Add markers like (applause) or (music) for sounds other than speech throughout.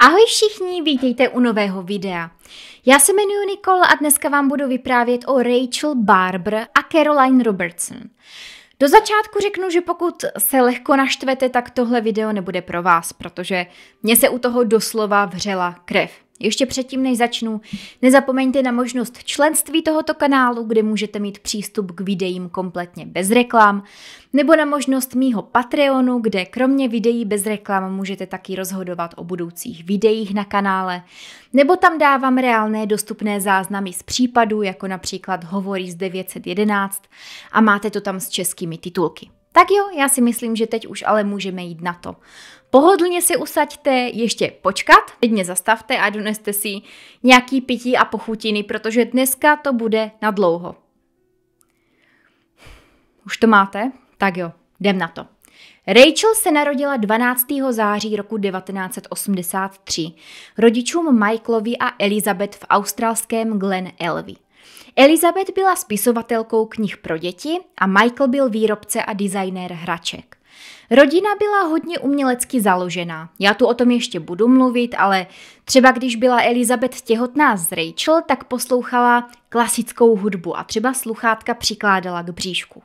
Ahoj všichni, vítejte u nového videa. Já se jmenuji Nicole a dneska vám budu vyprávět o Rachel Barber a Caroline Robertson. Do začátku řeknu, že pokud se lehko naštvete, tak tohle video nebude pro vás, protože mě se u toho doslova vřela krev. Ještě předtím, než začnu, nezapomeňte na možnost členství tohoto kanálu, kde můžete mít přístup k videím kompletně bez reklam, nebo na možnost mýho Patreonu, kde kromě videí bez reklam můžete taky rozhodovat o budoucích videích na kanále, nebo tam dávám reálné dostupné záznamy z případů, jako například hovory z 911 a máte to tam s českými titulky. Tak jo, já si myslím, že teď už ale můžeme jít na to. Pohodlně si usaďte, ještě počkat, mě zastavte a doneste si nějaký pití a pochutiny, protože dneska to bude na dlouho. Už to máte? Tak jo, jdem na to. Rachel se narodila 12. září roku 1983 rodičům Michaelovi a Elizabeth v australském Glen Elvy. Elizabeth byla spisovatelkou knih pro děti a Michael byl výrobce a designér hraček. Rodina byla hodně umělecky založená. Já tu o tom ještě budu mluvit, ale třeba když byla Elizabeth těhotná s Rachel, tak poslouchala klasickou hudbu a třeba sluchátka přikládala k bříšku.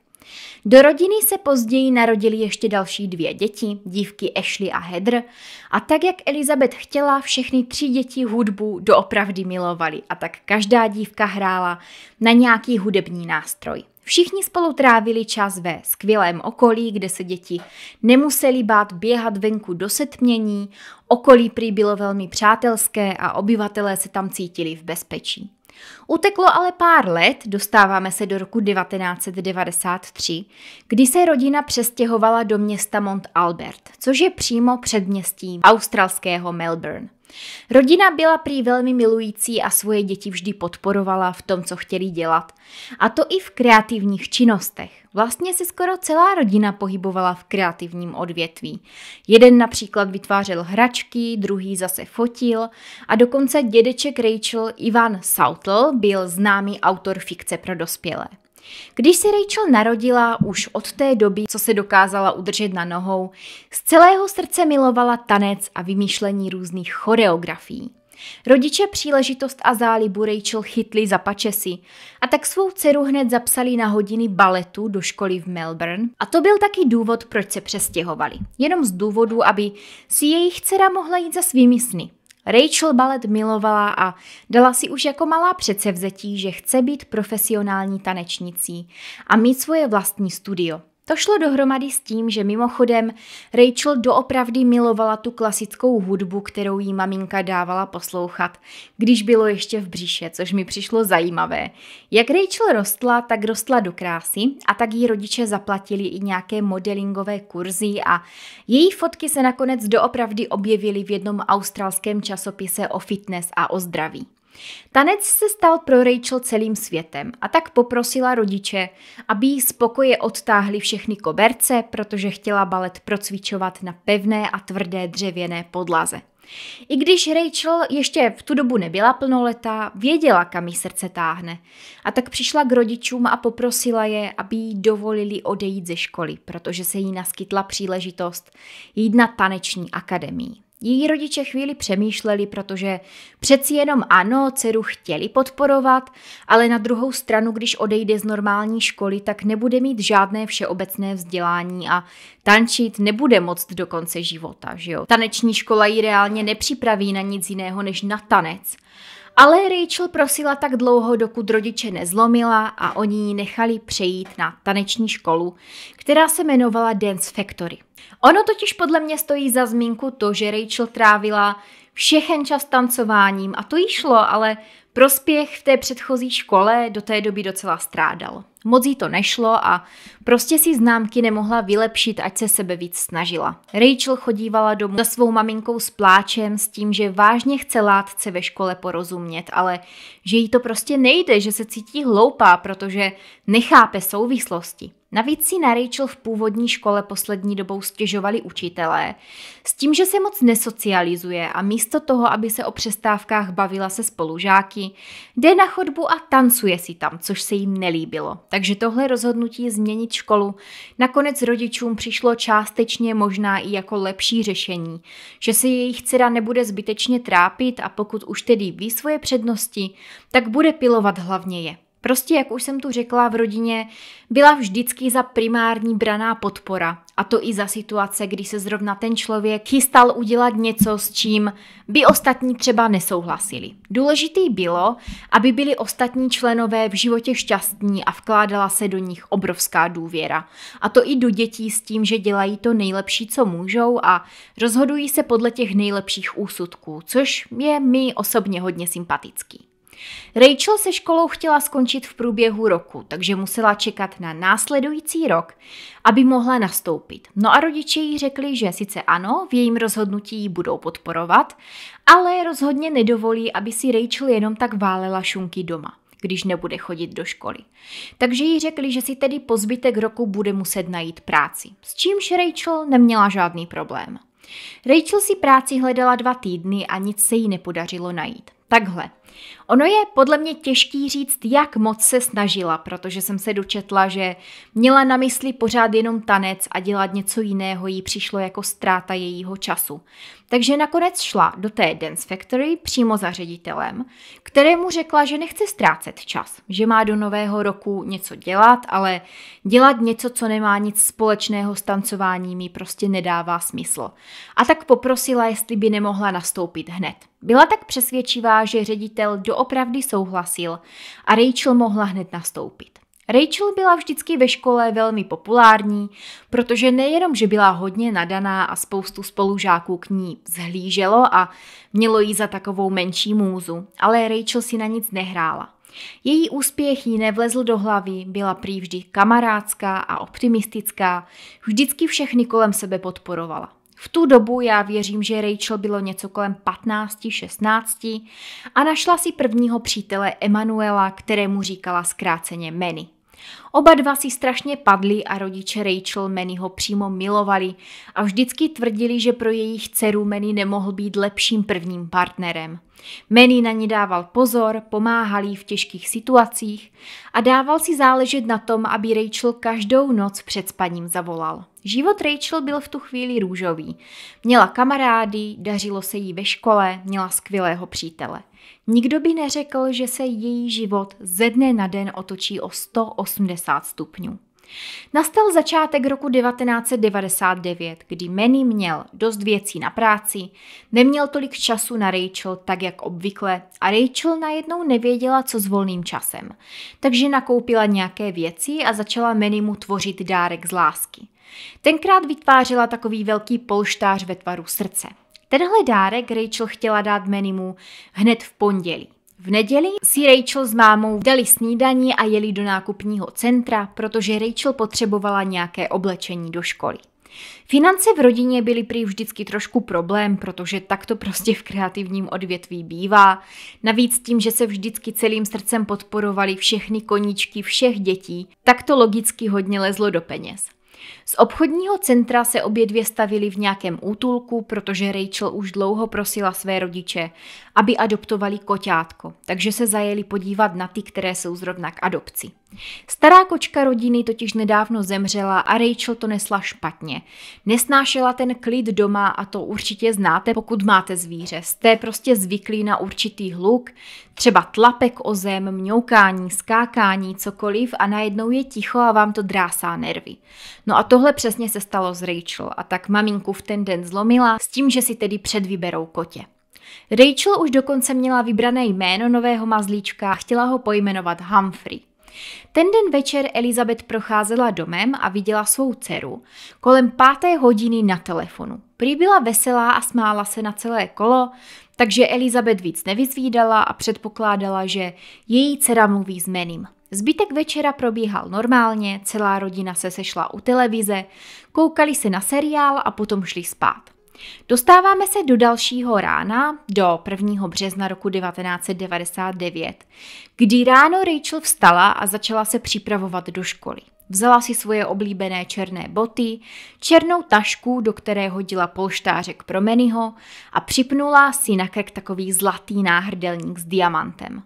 Do rodiny se později narodili ještě další dvě děti, dívky Ashley a Heather, a tak jak Elizabeth chtěla, všechny tři děti hudbu doopravdy milovali a tak každá dívka hrála na nějaký hudební nástroj. Všichni spolu trávili čas ve skvělém okolí, kde se děti nemuseli bát běhat venku do setmění, okolí prý bylo velmi přátelské a obyvatelé se tam cítili v bezpečí. Uteklo ale pár let, dostáváme se do roku 1993, kdy se rodina přestěhovala do města Mont Albert, což je přímo předměstí australského Melbourne. Rodina byla prý velmi milující a svoje děti vždy podporovala v tom, co chtěli dělat. A to i v kreativních činnostech. Vlastně se skoro celá rodina pohybovala v kreativním odvětví. Jeden například vytvářel hračky, druhý zase fotil a dokonce dědeček Rachel Ivan Sautl byl známý autor fikce pro dospělé. Když se Rachel narodila už od té doby, co se dokázala udržet na nohou, z celého srdce milovala tanec a vymýšlení různých choreografií. Rodiče příležitost a zálibu Rachel chytli za pačesy a tak svou dceru hned zapsali na hodiny baletu do školy v Melbourne. A to byl taky důvod, proč se přestěhovali. Jenom z důvodu, aby si jejich dcera mohla jít za svými sny. Rachel balet milovala a dala si už jako malá předsevzetí, že chce být profesionální tanečnicí a mít svoje vlastní studio – to šlo dohromady s tím, že mimochodem Rachel doopravdy milovala tu klasickou hudbu, kterou jí maminka dávala poslouchat, když bylo ještě v břiše, což mi přišlo zajímavé. Jak Rachel rostla, tak rostla do krásy a tak jí rodiče zaplatili i nějaké modelingové kurzy a její fotky se nakonec doopravdy objevily v jednom australském časopise o fitness a o zdraví. Tanec se stal pro Rachel celým světem a tak poprosila rodiče, aby jí spokoje odtáhli všechny koberce, protože chtěla balet procvičovat na pevné a tvrdé dřevěné podlaze. I když Rachel ještě v tu dobu nebyla plnoletá, věděla, kam jí srdce táhne. A tak přišla k rodičům a poprosila je, aby jí dovolili odejít ze školy, protože se jí naskytla příležitost jít na taneční akademii. Její rodiče chvíli přemýšleli, protože přeci jenom ano, dceru chtěli podporovat, ale na druhou stranu, když odejde z normální školy, tak nebude mít žádné všeobecné vzdělání a tančit nebude moc do konce života, že jo? Taneční škola ji reálně nepřipraví na nic jiného než na tanec. Ale Rachel prosila tak dlouho, dokud rodiče nezlomila a oni ji nechali přejít na taneční školu, která se jmenovala Dance Factory. Ono totiž podle mě stojí za zmínku to, že Rachel trávila všechen čas tancováním a to jí šlo, ale Prospěch v té předchozí škole do té doby docela strádal. Moc jí to nešlo a prostě si známky nemohla vylepšit, ať se sebe víc snažila. Rachel chodívala domů za svou maminkou s pláčem, s tím, že vážně chce látce ve škole porozumět, ale že jí to prostě nejde, že se cítí hloupá, protože nechápe souvislosti. Navíc si na Rachel v původní škole poslední dobou stěžovali učitelé, s tím, že se moc nesocializuje a místo toho, aby se o přestávkách bavila se spolužáky, jde na chodbu a tancuje si tam, což se jim nelíbilo. Takže tohle rozhodnutí změnit školu nakonec rodičům přišlo částečně možná i jako lepší řešení, že se jejich dcera nebude zbytečně trápit a pokud už tedy ví svoje přednosti, tak bude pilovat hlavně je. Prostě, jak už jsem tu řekla, v rodině byla vždycky za primární braná podpora. A to i za situace, kdy se zrovna ten člověk chystal udělat něco, s čím by ostatní třeba nesouhlasili. Důležitý bylo, aby byli ostatní členové v životě šťastní a vkládala se do nich obrovská důvěra. A to i do dětí s tím, že dělají to nejlepší, co můžou a rozhodují se podle těch nejlepších úsudků, což je mi osobně hodně sympatický. Rachel se školou chtěla skončit v průběhu roku, takže musela čekat na následující rok, aby mohla nastoupit. No a rodiče jí řekli, že sice ano, v jejím rozhodnutí ji budou podporovat, ale rozhodně nedovolí, aby si Rachel jenom tak válela šunky doma když nebude chodit do školy. Takže jí řekli, že si tedy po zbytek roku bude muset najít práci, s čímž Rachel neměla žádný problém. Rachel si práci hledala dva týdny a nic se jí nepodařilo najít. Takhle, Ono je podle mě těžký říct, jak moc se snažila, protože jsem se dočetla, že měla na mysli pořád jenom tanec a dělat něco jiného jí přišlo jako ztráta jejího času. Takže nakonec šla do té Dance Factory přímo za ředitelem, kterému řekla, že nechce ztrácet čas, že má do nového roku něco dělat, ale dělat něco, co nemá nic společného s tancováním, mi prostě nedává smysl. A tak poprosila, jestli by nemohla nastoupit hned. Byla tak přesvědčivá, že ředitel ředitel doopravdy souhlasil a Rachel mohla hned nastoupit. Rachel byla vždycky ve škole velmi populární, protože nejenom, že byla hodně nadaná a spoustu spolužáků k ní zhlíželo a mělo jí za takovou menší můzu, ale Rachel si na nic nehrála. Její úspěch jí nevlezl do hlavy, byla prý vždy kamarádská a optimistická, vždycky všechny kolem sebe podporovala. V tu dobu já věřím, že Rachel bylo něco kolem 15-16 a našla si prvního přítele Emanuela, kterému říkala zkráceně Manny. Oba dva si strašně padli a rodiče Rachel Manny ho přímo milovali a vždycky tvrdili, že pro jejich dceru Manny nemohl být lepším prvním partnerem. Manny na ní dával pozor, pomáhal jí v těžkých situacích a dával si záležet na tom, aby Rachel každou noc před spaním zavolal. Život Rachel byl v tu chvíli růžový. Měla kamarády, dařilo se jí ve škole, měla skvělého přítele. Nikdo by neřekl, že se její život ze dne na den otočí o 180 stupňů. Nastal začátek roku 1999, kdy Manny měl dost věcí na práci, neměl tolik času na Rachel tak jak obvykle a Rachel najednou nevěděla, co s volným časem. Takže nakoupila nějaké věci a začala Manny mu tvořit dárek z lásky. Tenkrát vytvářela takový velký polštář ve tvaru srdce. Tenhle dárek Rachel chtěla dát Mannymu hned v pondělí. V neděli si Rachel s mámou dali snídaní a jeli do nákupního centra, protože Rachel potřebovala nějaké oblečení do školy. Finance v rodině byly prý vždycky trošku problém, protože tak to prostě v kreativním odvětví bývá. Navíc tím, že se vždycky celým srdcem podporovali všechny koníčky všech dětí, tak to logicky hodně lezlo do peněz. Z obchodního centra se obě dvě stavili v nějakém útulku, protože Rachel už dlouho prosila své rodiče, aby adoptovali koťátko, takže se zajeli podívat na ty, které jsou zrovna k adopci. Stará kočka rodiny totiž nedávno zemřela a Rachel to nesla špatně. Nesnášela ten klid doma a to určitě znáte, pokud máte zvíře. Jste prostě zvyklí na určitý hluk, třeba tlapek o zem, mňoukání, skákání, cokoliv a najednou je ticho a vám to drásá nervy. No a tohle přesně se stalo s Rachel a tak maminku v ten den zlomila s tím, že si tedy předvyberou kotě. Rachel už dokonce měla vybrané jméno nového mazlíčka a chtěla ho pojmenovat Humphrey. Ten den večer Elizabeth procházela domem a viděla svou dceru kolem páté hodiny na telefonu. Prý byla veselá a smála se na celé kolo, takže Elizabeth víc nevyzvídala a předpokládala, že její dcera mluví s Menim. Zbytek večera probíhal normálně, celá rodina se sešla u televize, koukali se na seriál a potom šli spát. Dostáváme se do dalšího rána, do 1. března roku 1999, kdy ráno Rachel vstala a začala se připravovat do školy. Vzala si svoje oblíbené černé boty, černou tašku, do které hodila polštářek pro Mennyho a připnula si na krk takový zlatý náhrdelník s diamantem.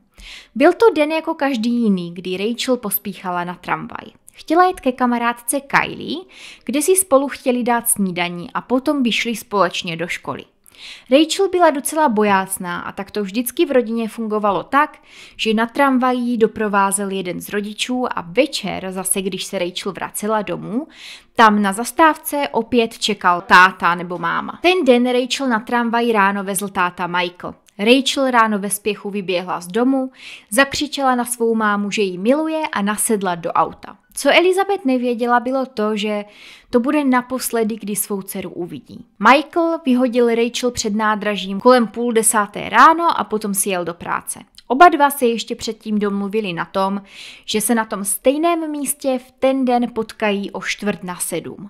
Byl to den jako každý jiný, kdy Rachel pospíchala na tramvaj. Chtěla jít ke kamarádce Kylie, kde si spolu chtěli dát snídaní a potom by šli společně do školy. Rachel byla docela bojácná a tak to vždycky v rodině fungovalo tak, že na tramvají doprovázel jeden z rodičů a večer zase, když se Rachel vracela domů, tam na zastávce opět čekal táta nebo máma. Ten den Rachel na tramvaji ráno vezl táta Michael. Rachel ráno ve spěchu vyběhla z domu, zakřičela na svou mámu, že ji miluje a nasedla do auta. Co Elizabeth nevěděla, bylo to, že to bude naposledy, kdy svou dceru uvidí. Michael vyhodil Rachel před nádražím kolem půl desáté ráno a potom si jel do práce. Oba dva se ještě předtím domluvili na tom, že se na tom stejném místě v ten den potkají o čtvrt na sedm.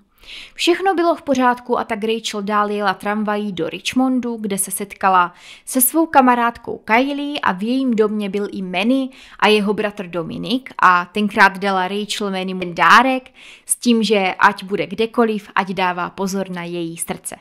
Všechno bylo v pořádku a tak Rachel dál jela tramvají do Richmondu, kde se setkala se svou kamarádkou Kylie a v jejím domě byl i Manny a jeho bratr Dominik a tenkrát dala Rachel Manny dárek s tím, že ať bude kdekoliv, ať dává pozor na její srdce.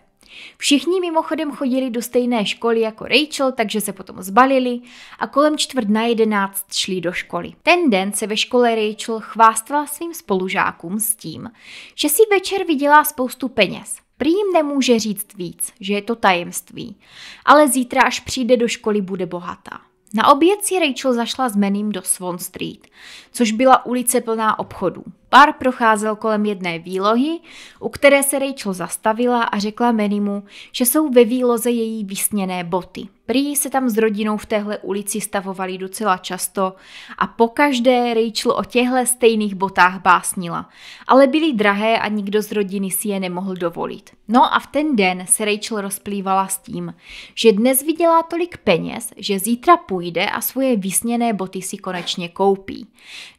Všichni mimochodem chodili do stejné školy jako Rachel, takže se potom zbalili a kolem čtvrt na jedenáct šli do školy. Ten den se ve škole Rachel chvástala svým spolužákům s tím, že si večer vydělá spoustu peněz. Prý jim nemůže říct víc, že je to tajemství, ale zítra, až přijde do školy, bude bohatá. Na oběd si Rachel zašla s Meným do Swan Street, což byla ulice plná obchodů. Pár procházel kolem jedné výlohy, u které se Rachel zastavila a řekla Marymu, že jsou ve výloze její vysněné boty. Prý se tam s rodinou v téhle ulici stavovali docela často a pokaždé Rachel o těchto stejných botách básnila, ale byly drahé a nikdo z rodiny si je nemohl dovolit. No a v ten den se Rachel rozplývala s tím, že dnes vydělá tolik peněz, že zítra půjde a svoje vysněné boty si konečně koupí.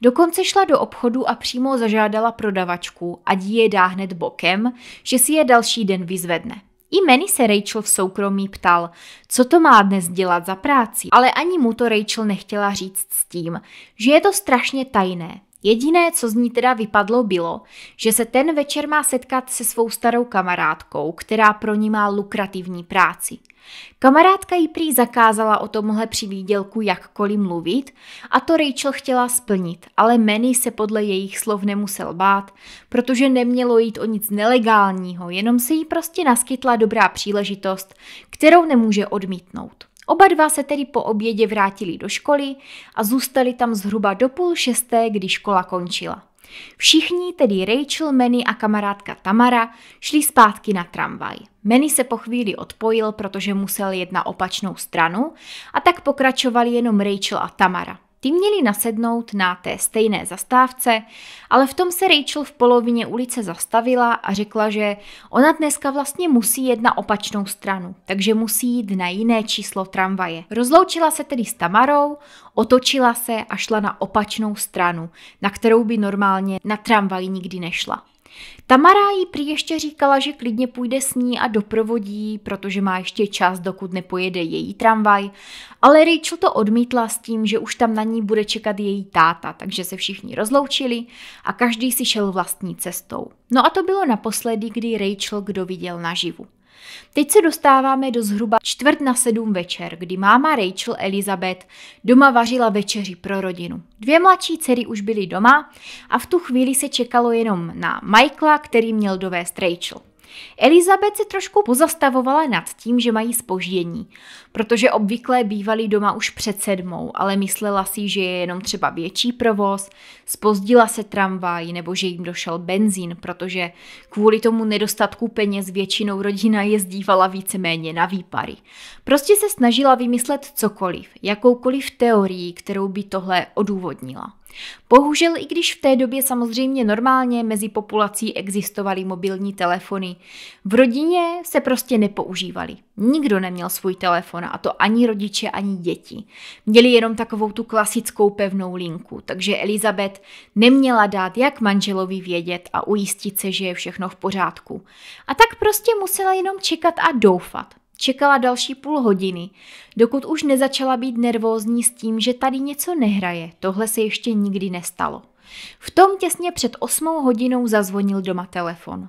Dokonce šla do obchodu a přímo zažádala prodavačku, ať je dá hned bokem, že si je další den vyzvedne. I Manny se Rachel v soukromí ptal, co to má dnes dělat za práci, ale ani mu to Rachel nechtěla říct s tím, že je to strašně tajné. Jediné, co z ní teda vypadlo, bylo, že se ten večer má setkat se svou starou kamarádkou, která pro ní má lukrativní práci – Kamarádka jí prý zakázala o tomhle přivídělku jakkoliv mluvit a to Rachel chtěla splnit, ale Manny se podle jejich slov nemusel bát, protože nemělo jít o nic nelegálního, jenom se jí prostě naskytla dobrá příležitost, kterou nemůže odmítnout. Oba dva se tedy po obědě vrátili do školy a zůstali tam zhruba do půl šesté, kdy škola končila. Všichni, tedy Rachel, Manny a kamarádka Tamara, šli zpátky na tramvaj. Manny se po chvíli odpojil, protože musel jet na opačnou stranu a tak pokračovali jenom Rachel a Tamara. Ty měli nasednout na té stejné zastávce, ale v tom se Rachel v polovině ulice zastavila a řekla, že ona dneska vlastně musí jít na opačnou stranu, takže musí jít na jiné číslo tramvaje. Rozloučila se tedy s Tamarou, otočila se a šla na opačnou stranu, na kterou by normálně na tramvaj nikdy nešla. Tamara jí prý ještě říkala, že klidně půjde s ní a doprovodí, protože má ještě čas, dokud nepojede její tramvaj, ale Rachel to odmítla s tím, že už tam na ní bude čekat její táta, takže se všichni rozloučili a každý si šel vlastní cestou. No a to bylo naposledy, kdy Rachel kdo viděl naživu. Teď se dostáváme do zhruba čtvrt na sedm večer, kdy máma Rachel Elizabeth doma vařila večeři pro rodinu. Dvě mladší dcery už byly doma a v tu chvíli se čekalo jenom na Michaela, který měl dovést Rachel. Elizabeth se trošku pozastavovala nad tím, že mají spoždění, protože obvykle bývali doma už před sedmou, ale myslela si, že je jenom třeba větší provoz, spozdila se tramvaj nebo že jim došel benzín, protože kvůli tomu nedostatku peněz většinou rodina jezdívala víceméně na výpary. Prostě se snažila vymyslet cokoliv, jakoukoliv teorii, kterou by tohle odůvodnila. Bohužel, i když v té době samozřejmě normálně mezi populací existovaly mobilní telefony, v rodině se prostě nepoužívali. Nikdo neměl svůj telefon, a to ani rodiče, ani děti. Měli jenom takovou tu klasickou pevnou linku, takže Elizabeth neměla dát jak manželovi vědět a ujistit se, že je všechno v pořádku. A tak prostě musela jenom čekat a doufat. Čekala další půl hodiny, dokud už nezačala být nervózní s tím, že tady něco nehraje, tohle se ještě nikdy nestalo. V tom těsně před osmou hodinou zazvonil doma telefon.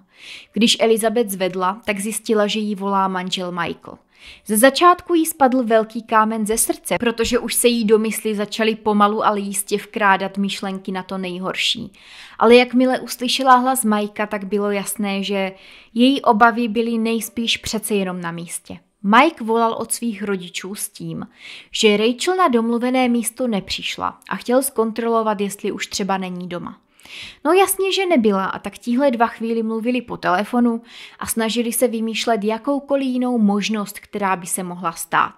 Když Elizabeth zvedla, tak zjistila, že jí volá manžel Michael. Ze začátku jí spadl velký kámen ze srdce, protože už se jí do mysli začaly pomalu, ale jistě vkrádat myšlenky na to nejhorší. Ale jakmile uslyšela hlas Majka, tak bylo jasné, že její obavy byly nejspíš přece jenom na místě. Mike volal od svých rodičů s tím, že Rachel na domluvené místo nepřišla a chtěl zkontrolovat, jestli už třeba není doma. No jasně, že nebyla a tak tihle dva chvíli mluvili po telefonu a snažili se vymýšlet jakoukoliv jinou možnost, která by se mohla stát.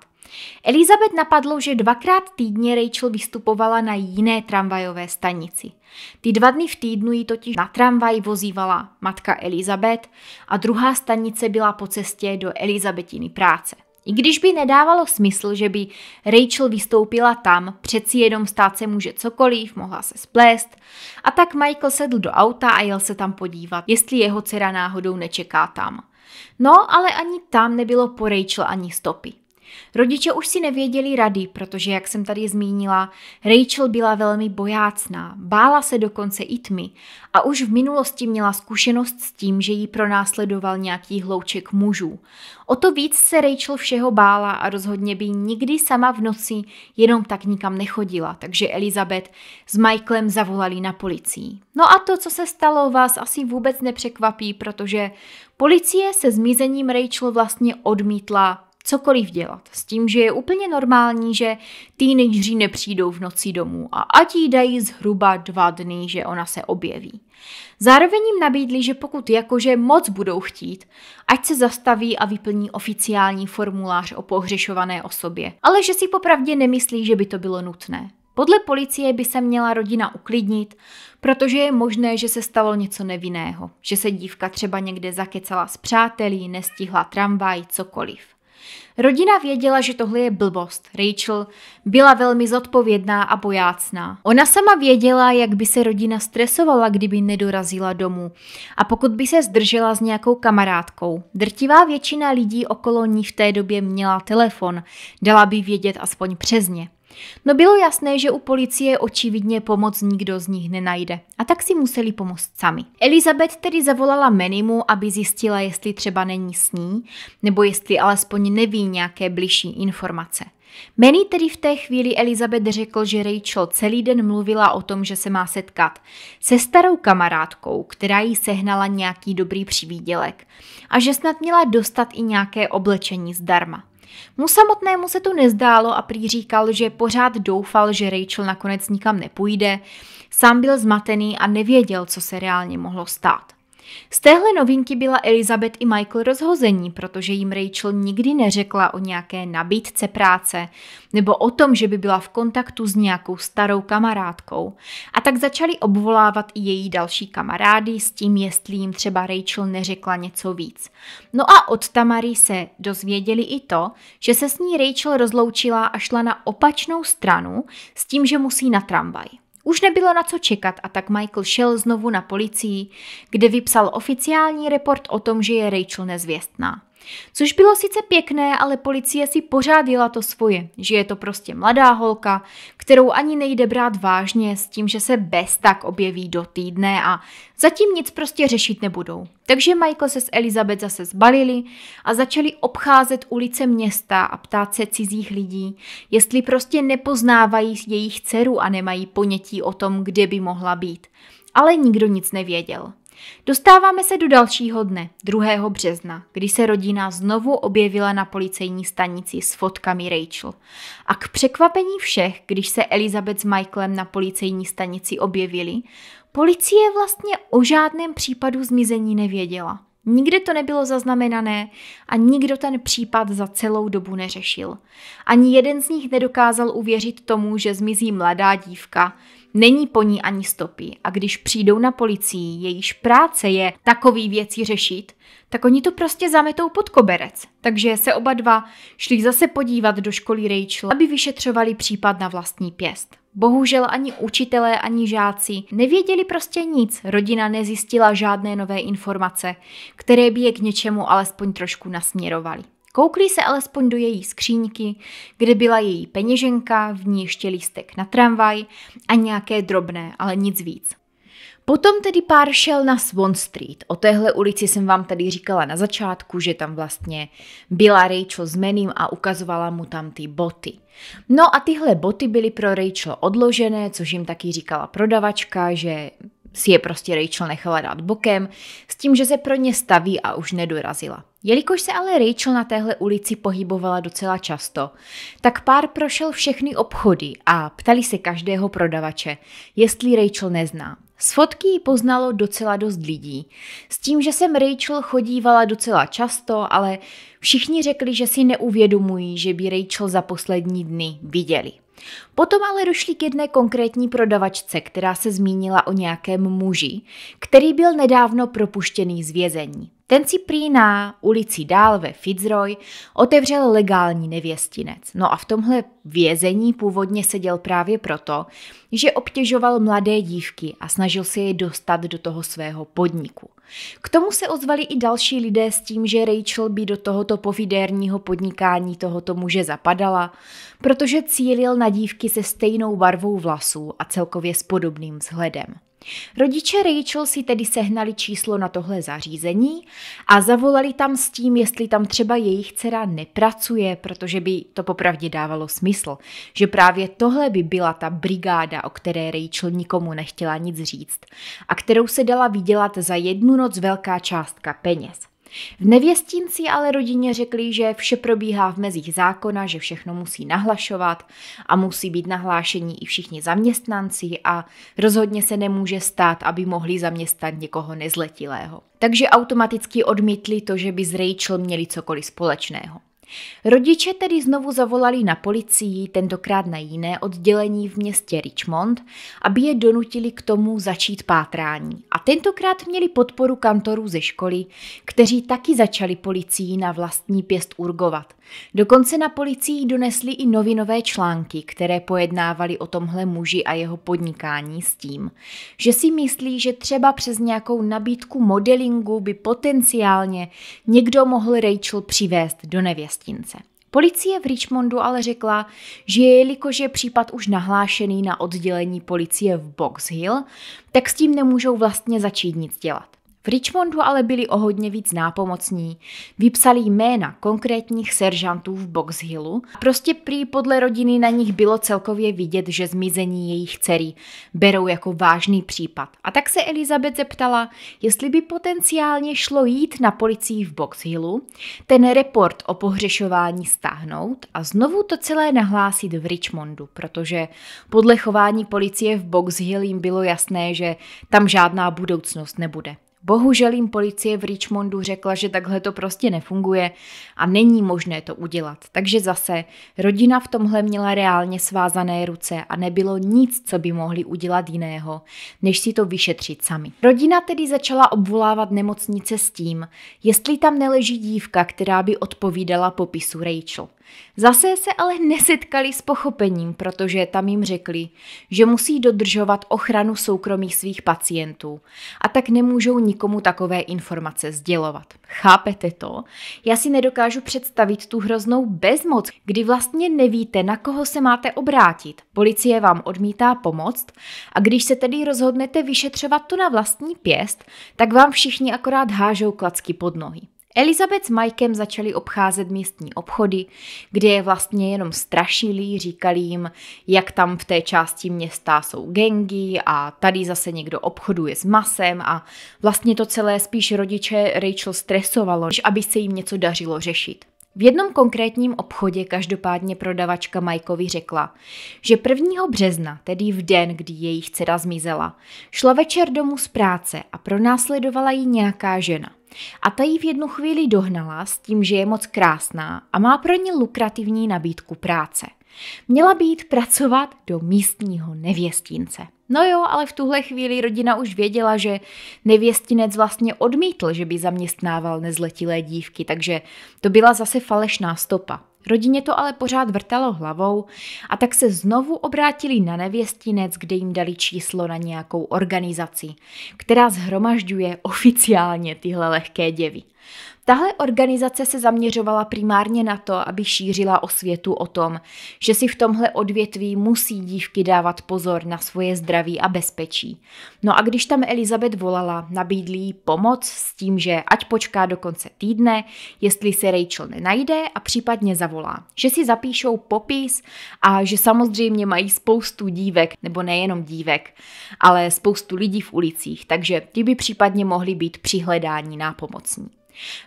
Elizabeth napadlo, že dvakrát týdně Rachel vystupovala na jiné tramvajové stanici. Ty dva dny v týdnu ji totiž na tramvaj vozívala matka Elizabeth a druhá stanice byla po cestě do Elizabetiny práce. I když by nedávalo smysl, že by Rachel vystoupila tam, přeci jenom stát se může cokoliv, mohla se splést. A tak Michael sedl do auta a jel se tam podívat, jestli jeho dcera náhodou nečeká tam. No, ale ani tam nebylo po Rachel ani stopy. Rodiče už si nevěděli rady, protože, jak jsem tady zmínila, Rachel byla velmi bojácná, bála se dokonce i tmy a už v minulosti měla zkušenost s tím, že jí pronásledoval nějaký hlouček mužů. O to víc se Rachel všeho bála a rozhodně by nikdy sama v noci jenom tak nikam nechodila, takže Elizabeth s Michaelem zavolali na policii. No a to, co se stalo, vás asi vůbec nepřekvapí, protože policie se zmizením Rachel vlastně odmítla cokoliv dělat. S tím, že je úplně normální, že teenageři nepřijdou v noci domů a ať jí dají zhruba dva dny, že ona se objeví. Zároveň jim nabídli, že pokud jakože moc budou chtít, ať se zastaví a vyplní oficiální formulář o pohřešované osobě, ale že si popravdě nemyslí, že by to bylo nutné. Podle policie by se měla rodina uklidnit, protože je možné, že se stalo něco nevinného, že se dívka třeba někde zakecala s přáteli, nestihla tramvaj, cokoliv. Rodina věděla, že tohle je blbost. Rachel byla velmi zodpovědná a bojácná. Ona sama věděla, jak by se rodina stresovala, kdyby nedorazila domů a pokud by se zdržela s nějakou kamarádkou. Drtivá většina lidí okolo ní v té době měla telefon, dala by vědět aspoň přes ně. No bylo jasné, že u policie očividně pomoc nikdo z nich nenajde a tak si museli pomoct sami. Elizabeth tedy zavolala Menimu, aby zjistila, jestli třeba není s ní, nebo jestli alespoň neví nějaké bližší informace. Manny tedy v té chvíli Elizabeth řekl, že Rachel celý den mluvila o tom, že se má setkat se starou kamarádkou, která jí sehnala nějaký dobrý přivídělek a že snad měla dostat i nějaké oblečení zdarma. Mu samotnému se to nezdálo a prý říkal, že pořád doufal, že Rachel nakonec nikam nepůjde. Sám byl zmatený a nevěděl, co se reálně mohlo stát. Z téhle novinky byla Elizabeth i Michael rozhození, protože jim Rachel nikdy neřekla o nějaké nabídce práce nebo o tom, že by byla v kontaktu s nějakou starou kamarádkou. A tak začali obvolávat i její další kamarády s tím, jestli jim třeba Rachel neřekla něco víc. No a od Tamary se dozvěděli i to, že se s ní Rachel rozloučila a šla na opačnou stranu s tím, že musí na tramvaj. Už nebylo na co čekat a tak Michael šel znovu na policii, kde vypsal oficiální report o tom, že je Rachel nezvěstná. Což bylo sice pěkné, ale policie si pořád jela to svoje, že je to prostě mladá holka, kterou ani nejde brát vážně s tím, že se bez tak objeví do týdne a zatím nic prostě řešit nebudou. Takže Michael se s Elizabeth zase zbalili a začali obcházet ulice města a ptát se cizích lidí, jestli prostě nepoznávají jejich dceru a nemají ponětí o tom, kde by mohla být. Ale nikdo nic nevěděl. Dostáváme se do dalšího dne, 2. března, kdy se rodina znovu objevila na policejní stanici s fotkami Rachel. A k překvapení všech, když se Elizabeth s Michaelem na policejní stanici objevili, policie vlastně o žádném případu zmizení nevěděla. Nikde to nebylo zaznamenané a nikdo ten případ za celou dobu neřešil. Ani jeden z nich nedokázal uvěřit tomu, že zmizí mladá dívka, Není po ní ani stopy a když přijdou na policii, jejíž práce je takový věci řešit, tak oni to prostě zametou pod koberec. Takže se oba dva šli zase podívat do školy Rachel, aby vyšetřovali případ na vlastní pěst. Bohužel ani učitelé, ani žáci nevěděli prostě nic. Rodina nezjistila žádné nové informace, které by je k něčemu alespoň trošku nasměrovaly. Koukli se alespoň do její skříňky, kde byla její peněženka, v ní ještě lístek na tramvaj a nějaké drobné, ale nic víc. Potom tedy pár šel na Swan Street. O téhle ulici jsem vám tady říkala na začátku, že tam vlastně byla Rachel s Menem a ukazovala mu tam ty boty. No a tyhle boty byly pro Rachel odložené, což jim taky říkala prodavačka, že si je prostě Rachel nechala dát bokem, s tím, že se pro ně staví a už nedorazila. Jelikož se ale Rachel na téhle ulici pohybovala docela často, tak pár prošel všechny obchody a ptali se každého prodavače, jestli Rachel nezná. Z fotky ji poznalo docela dost lidí. S tím, že jsem Rachel chodívala docela často, ale všichni řekli, že si neuvědomují, že by Rachel za poslední dny viděli. Potom ale došli k jedné konkrétní prodavačce, která se zmínila o nějakém muži, který byl nedávno propuštěný z vězení. Ten si prý na ulici dál ve Fitzroy otevřel legální nevěstinec. No a v tomhle vězení původně seděl právě proto, že obtěžoval mladé dívky a snažil se je dostat do toho svého podniku. K tomu se ozvali i další lidé s tím, že Rachel by do tohoto povidérního podnikání tohoto muže zapadala, protože cílil na dívky se stejnou barvou vlasů a celkově s podobným vzhledem. Rodiče Rachel si tedy sehnali číslo na tohle zařízení a zavolali tam s tím, jestli tam třeba jejich dcera nepracuje, protože by to popravdě dávalo smysl, že právě tohle by byla ta brigáda, o které Rachel nikomu nechtěla nic říct a kterou se dala vydělat za jednu noc velká částka peněz. V nevěstinci ale rodině řekli, že vše probíhá v mezích zákona, že všechno musí nahlašovat a musí být nahlášení i všichni zaměstnanci a rozhodně se nemůže stát, aby mohli zaměstnat někoho nezletilého. Takže automaticky odmítli to, že by s Rachel měli cokoliv společného. Rodiče tedy znovu zavolali na policii, tentokrát na jiné oddělení v městě Richmond, aby je donutili k tomu začít pátrání. A tentokrát měli podporu kantorů ze školy, kteří taky začali policii na vlastní pěst urgovat. Dokonce na policii donesli i novinové články, které pojednávali o tomhle muži a jeho podnikání s tím, že si myslí, že třeba přes nějakou nabídku modelingu by potenciálně někdo mohl Rachel přivést do nevěsty hostince. Policie v Richmondu ale řekla, že jelikož je případ už nahlášený na oddělení policie v Box Hill, tak s tím nemůžou vlastně začít nic dělat. Richmondu ale byli o hodně víc nápomocní. Vypsali jména konkrétních seržantů v Box Hillu. Prostě prý podle rodiny na nich bylo celkově vidět, že zmizení jejich dcery berou jako vážný případ. A tak se Elizabeth zeptala, jestli by potenciálně šlo jít na policii v Box Hillu, ten report o pohřešování stáhnout a znovu to celé nahlásit v Richmondu, protože podle chování policie v Box Hill jim bylo jasné, že tam žádná budoucnost nebude. Bohužel jim policie v Richmondu řekla, že takhle to prostě nefunguje a není možné to udělat. Takže zase rodina v tomhle měla reálně svázané ruce a nebylo nic, co by mohli udělat jiného, než si to vyšetřit sami. Rodina tedy začala obvolávat nemocnice s tím, jestli tam neleží dívka, která by odpovídala popisu Rachel. Zase se ale nesetkali s pochopením, protože tam jim řekli, že musí dodržovat ochranu soukromí svých pacientů a tak nemůžou nikomu takové informace sdělovat. Chápete to? Já si nedokážu představit tu hroznou bezmoc, kdy vlastně nevíte, na koho se máte obrátit. Policie vám odmítá pomoct a když se tedy rozhodnete vyšetřovat to na vlastní pěst, tak vám všichni akorát hážou klacky pod nohy. Elizabeth s Mikem začali obcházet místní obchody, kde je vlastně jenom strašili, říkali jim, jak tam v té části města jsou gengy a tady zase někdo obchoduje s masem a vlastně to celé spíš rodiče Rachel stresovalo, než aby se jim něco dařilo řešit. V jednom konkrétním obchodě každopádně prodavačka Majkovi řekla, že 1. března, tedy v den, kdy jejich dcera zmizela, šla večer domů z práce a pronásledovala ji nějaká žena. A ta ji v jednu chvíli dohnala s tím, že je moc krásná a má pro ní lukrativní nabídku práce. Měla by jít pracovat do místního nevěstince. No jo, ale v tuhle chvíli rodina už věděla, že nevěstinec vlastně odmítl, že by zaměstnával nezletilé dívky, takže to byla zase falešná stopa. Rodině to ale pořád vrtalo hlavou a tak se znovu obrátili na nevěstinec, kde jim dali číslo na nějakou organizaci, která zhromažďuje oficiálně tyhle lehké děvy. Tahle organizace se zaměřovala primárně na to, aby šířila osvětu o tom, že si v tomhle odvětví musí dívky dávat pozor na svoje zdraví a bezpečí. No a když tam Elizabeth volala, nabídlí jí pomoc s tím, že ať počká do konce týdne, jestli se Rachel nenajde a případně zavolá. Že si zapíšou popis a že samozřejmě mají spoustu dívek, nebo nejenom dívek, ale spoustu lidí v ulicích, takže ty by případně mohly být přihledání nápomocní.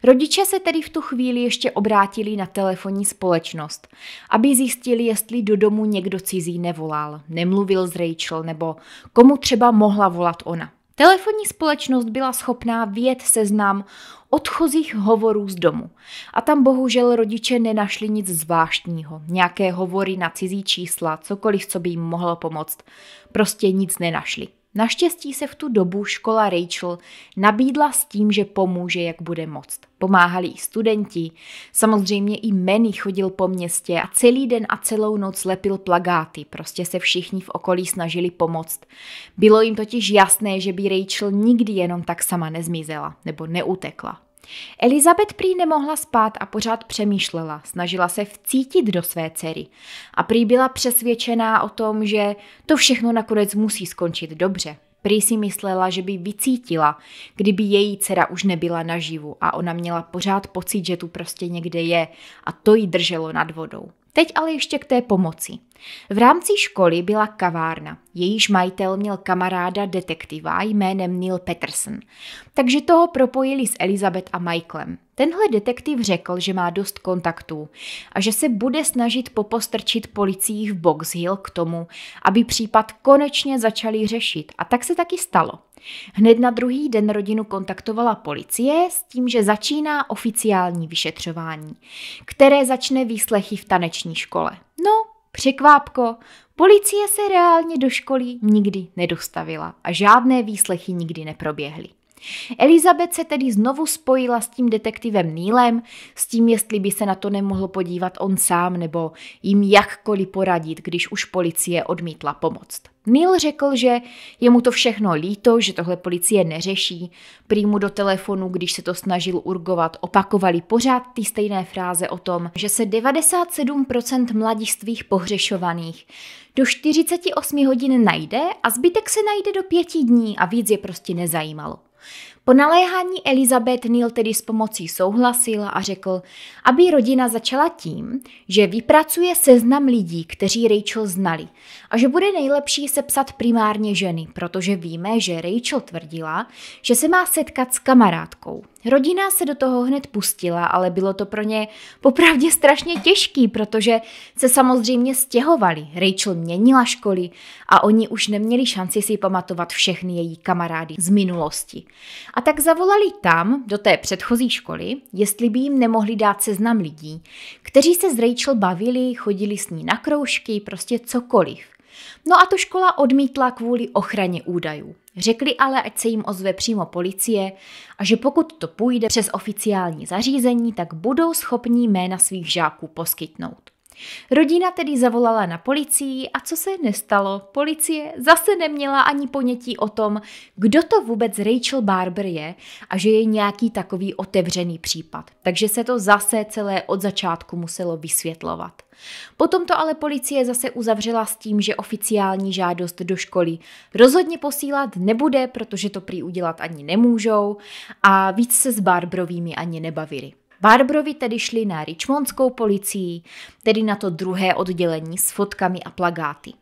Rodiče se tedy v tu chvíli ještě obrátili na telefonní společnost, aby zjistili, jestli do domu někdo cizí nevolal, nemluvil s Rachel nebo komu třeba mohla volat ona. Telefonní společnost byla schopná vědět seznam odchozích hovorů z domu. A tam bohužel rodiče nenašli nic zvláštního. Nějaké hovory na cizí čísla, cokoliv, co by jim mohlo pomoct. Prostě nic nenašli. Naštěstí se v tu dobu škola Rachel nabídla s tím, že pomůže, jak bude moct. Pomáhali i studenti, samozřejmě i Manny chodil po městě a celý den a celou noc lepil plagáty, prostě se všichni v okolí snažili pomoct. Bylo jim totiž jasné, že by Rachel nikdy jenom tak sama nezmizela nebo neutekla. Elizabeth prý nemohla spát a pořád přemýšlela, snažila se vcítit do své dcery a prý byla přesvědčená o tom, že to všechno nakonec musí skončit dobře. Prý si myslela, že by vycítila, kdyby její dcera už nebyla naživu a ona měla pořád pocit, že tu prostě někde je a to jí drželo nad vodou. Teď ale ještě k té pomoci. V rámci školy byla kavárna, jejíž majitel měl kamaráda detektiva jménem Neil Peterson, takže toho propojili s Elizabeth a Michaelem. Tenhle detektiv řekl, že má dost kontaktů a že se bude snažit popostrčit policií v Box Hill k tomu, aby případ konečně začali řešit a tak se taky stalo. Hned na druhý den rodinu kontaktovala policie s tím, že začíná oficiální vyšetřování, které začne výslechy v taneční škole. No, překvápko, policie se reálně do školy nikdy nedostavila a žádné výslechy nikdy neproběhly. Elizabeth se tedy znovu spojila s tím detektivem Nílem, s tím, jestli by se na to nemohl podívat on sám nebo jim jakkoliv poradit, když už policie odmítla pomoct. Neil řekl, že je mu to všechno líto, že tohle policie neřeší. Prý mu do telefonu, když se to snažil urgovat, opakovali pořád ty stejné fráze o tom, že se 97% mladistvých pohřešovaných do 48 hodin najde a zbytek se najde do pěti dní a víc je prostě nezajímalo. Po naléhání Elizabeth Neil tedy s pomocí souhlasil a řekl, aby rodina začala tím, že vypracuje seznam lidí, kteří Rachel znali a že bude nejlepší sepsat primárně ženy, protože víme, že Rachel tvrdila, že se má setkat s kamarádkou. Rodina se do toho hned pustila, ale bylo to pro ně popravdě strašně těžký, protože se samozřejmě stěhovali. Rachel měnila školy a oni už neměli šanci si pamatovat všechny její kamarády z minulosti. A tak zavolali tam, do té předchozí školy, jestli by jim nemohli dát seznam lidí, kteří se s Rachel bavili, chodili s ní na kroužky, prostě cokoliv. No a to škola odmítla kvůli ochraně údajů. Řekli ale, ať se jim ozve přímo policie a že pokud to půjde přes oficiální zařízení, tak budou schopní jména svých žáků poskytnout. Rodina tedy zavolala na policii a co se nestalo? Policie zase neměla ani ponětí o tom, kdo to vůbec Rachel Barber je a že je nějaký takový otevřený případ. Takže se to zase celé od začátku muselo vysvětlovat. Potom to ale policie zase uzavřela s tím, že oficiální žádost do školy rozhodně posílat nebude, protože to prý udělat ani nemůžou a víc se s Barbrovými ani nebavili. Barbrovi tedy šli na Richmondskou policii, tedy na to druhé oddělení s fotkami a plagáty.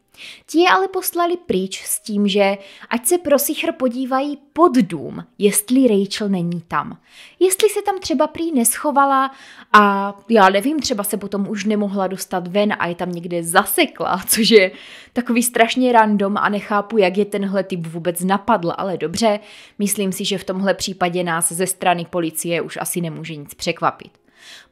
Ti je ale poslali pryč s tím, že ať se pro sichr podívají pod dům, jestli Rachel není tam. Jestli se tam třeba prý neschovala a já nevím, třeba se potom už nemohla dostat ven a je tam někde zasekla, (laughs) což je takový strašně random a nechápu, jak je tenhle typ vůbec napadl, ale dobře, myslím si, že v tomhle případě nás ze strany policie už asi nemůže nic překvapit.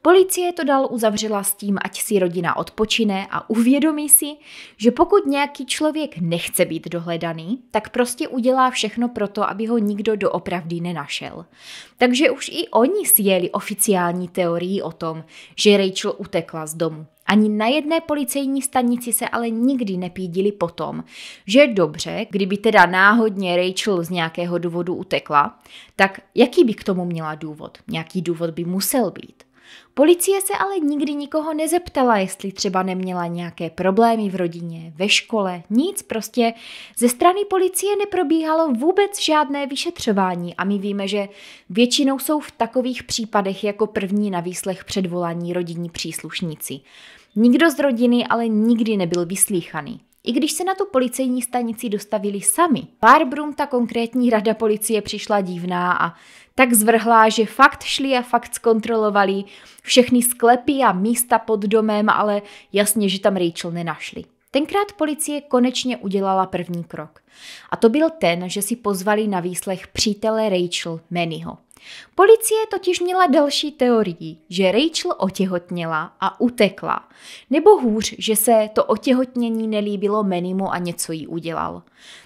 Policie to dál uzavřela s tím, ať si rodina odpočine a uvědomí si, že pokud nějaký člověk nechce být dohledaný, tak prostě udělá všechno pro to, aby ho nikdo doopravdy nenašel. Takže už i oni sjeli oficiální teorii o tom, že Rachel utekla z domu. Ani na jedné policejní stanici se ale nikdy nepídili potom, že dobře, kdyby teda náhodně Rachel z nějakého důvodu utekla, tak jaký by k tomu měla důvod? Nějaký důvod by musel být. Policie se ale nikdy nikoho nezeptala, jestli třeba neměla nějaké problémy v rodině, ve škole, nic prostě. Ze strany policie neprobíhalo vůbec žádné vyšetřování a my víme, že většinou jsou v takových případech jako první na výslech předvolání rodinní příslušníci. Nikdo z rodiny ale nikdy nebyl vyslýchaný. I když se na tu policejní stanici dostavili sami, pár ta konkrétní rada policie přišla divná a tak zvrhlá, že fakt šli a fakt zkontrolovali všechny sklepy a místa pod domem, ale jasně, že tam Rachel nenašli. Tenkrát policie konečně udělala první krok. A to byl ten, že si pozvali na výslech přítele Rachel, Mannyho. Policie totiž měla další teorii, že Rachel otěhotněla a utekla. Nebo hůř, že se to otěhotnění nelíbilo Mannymu a něco jí udělal.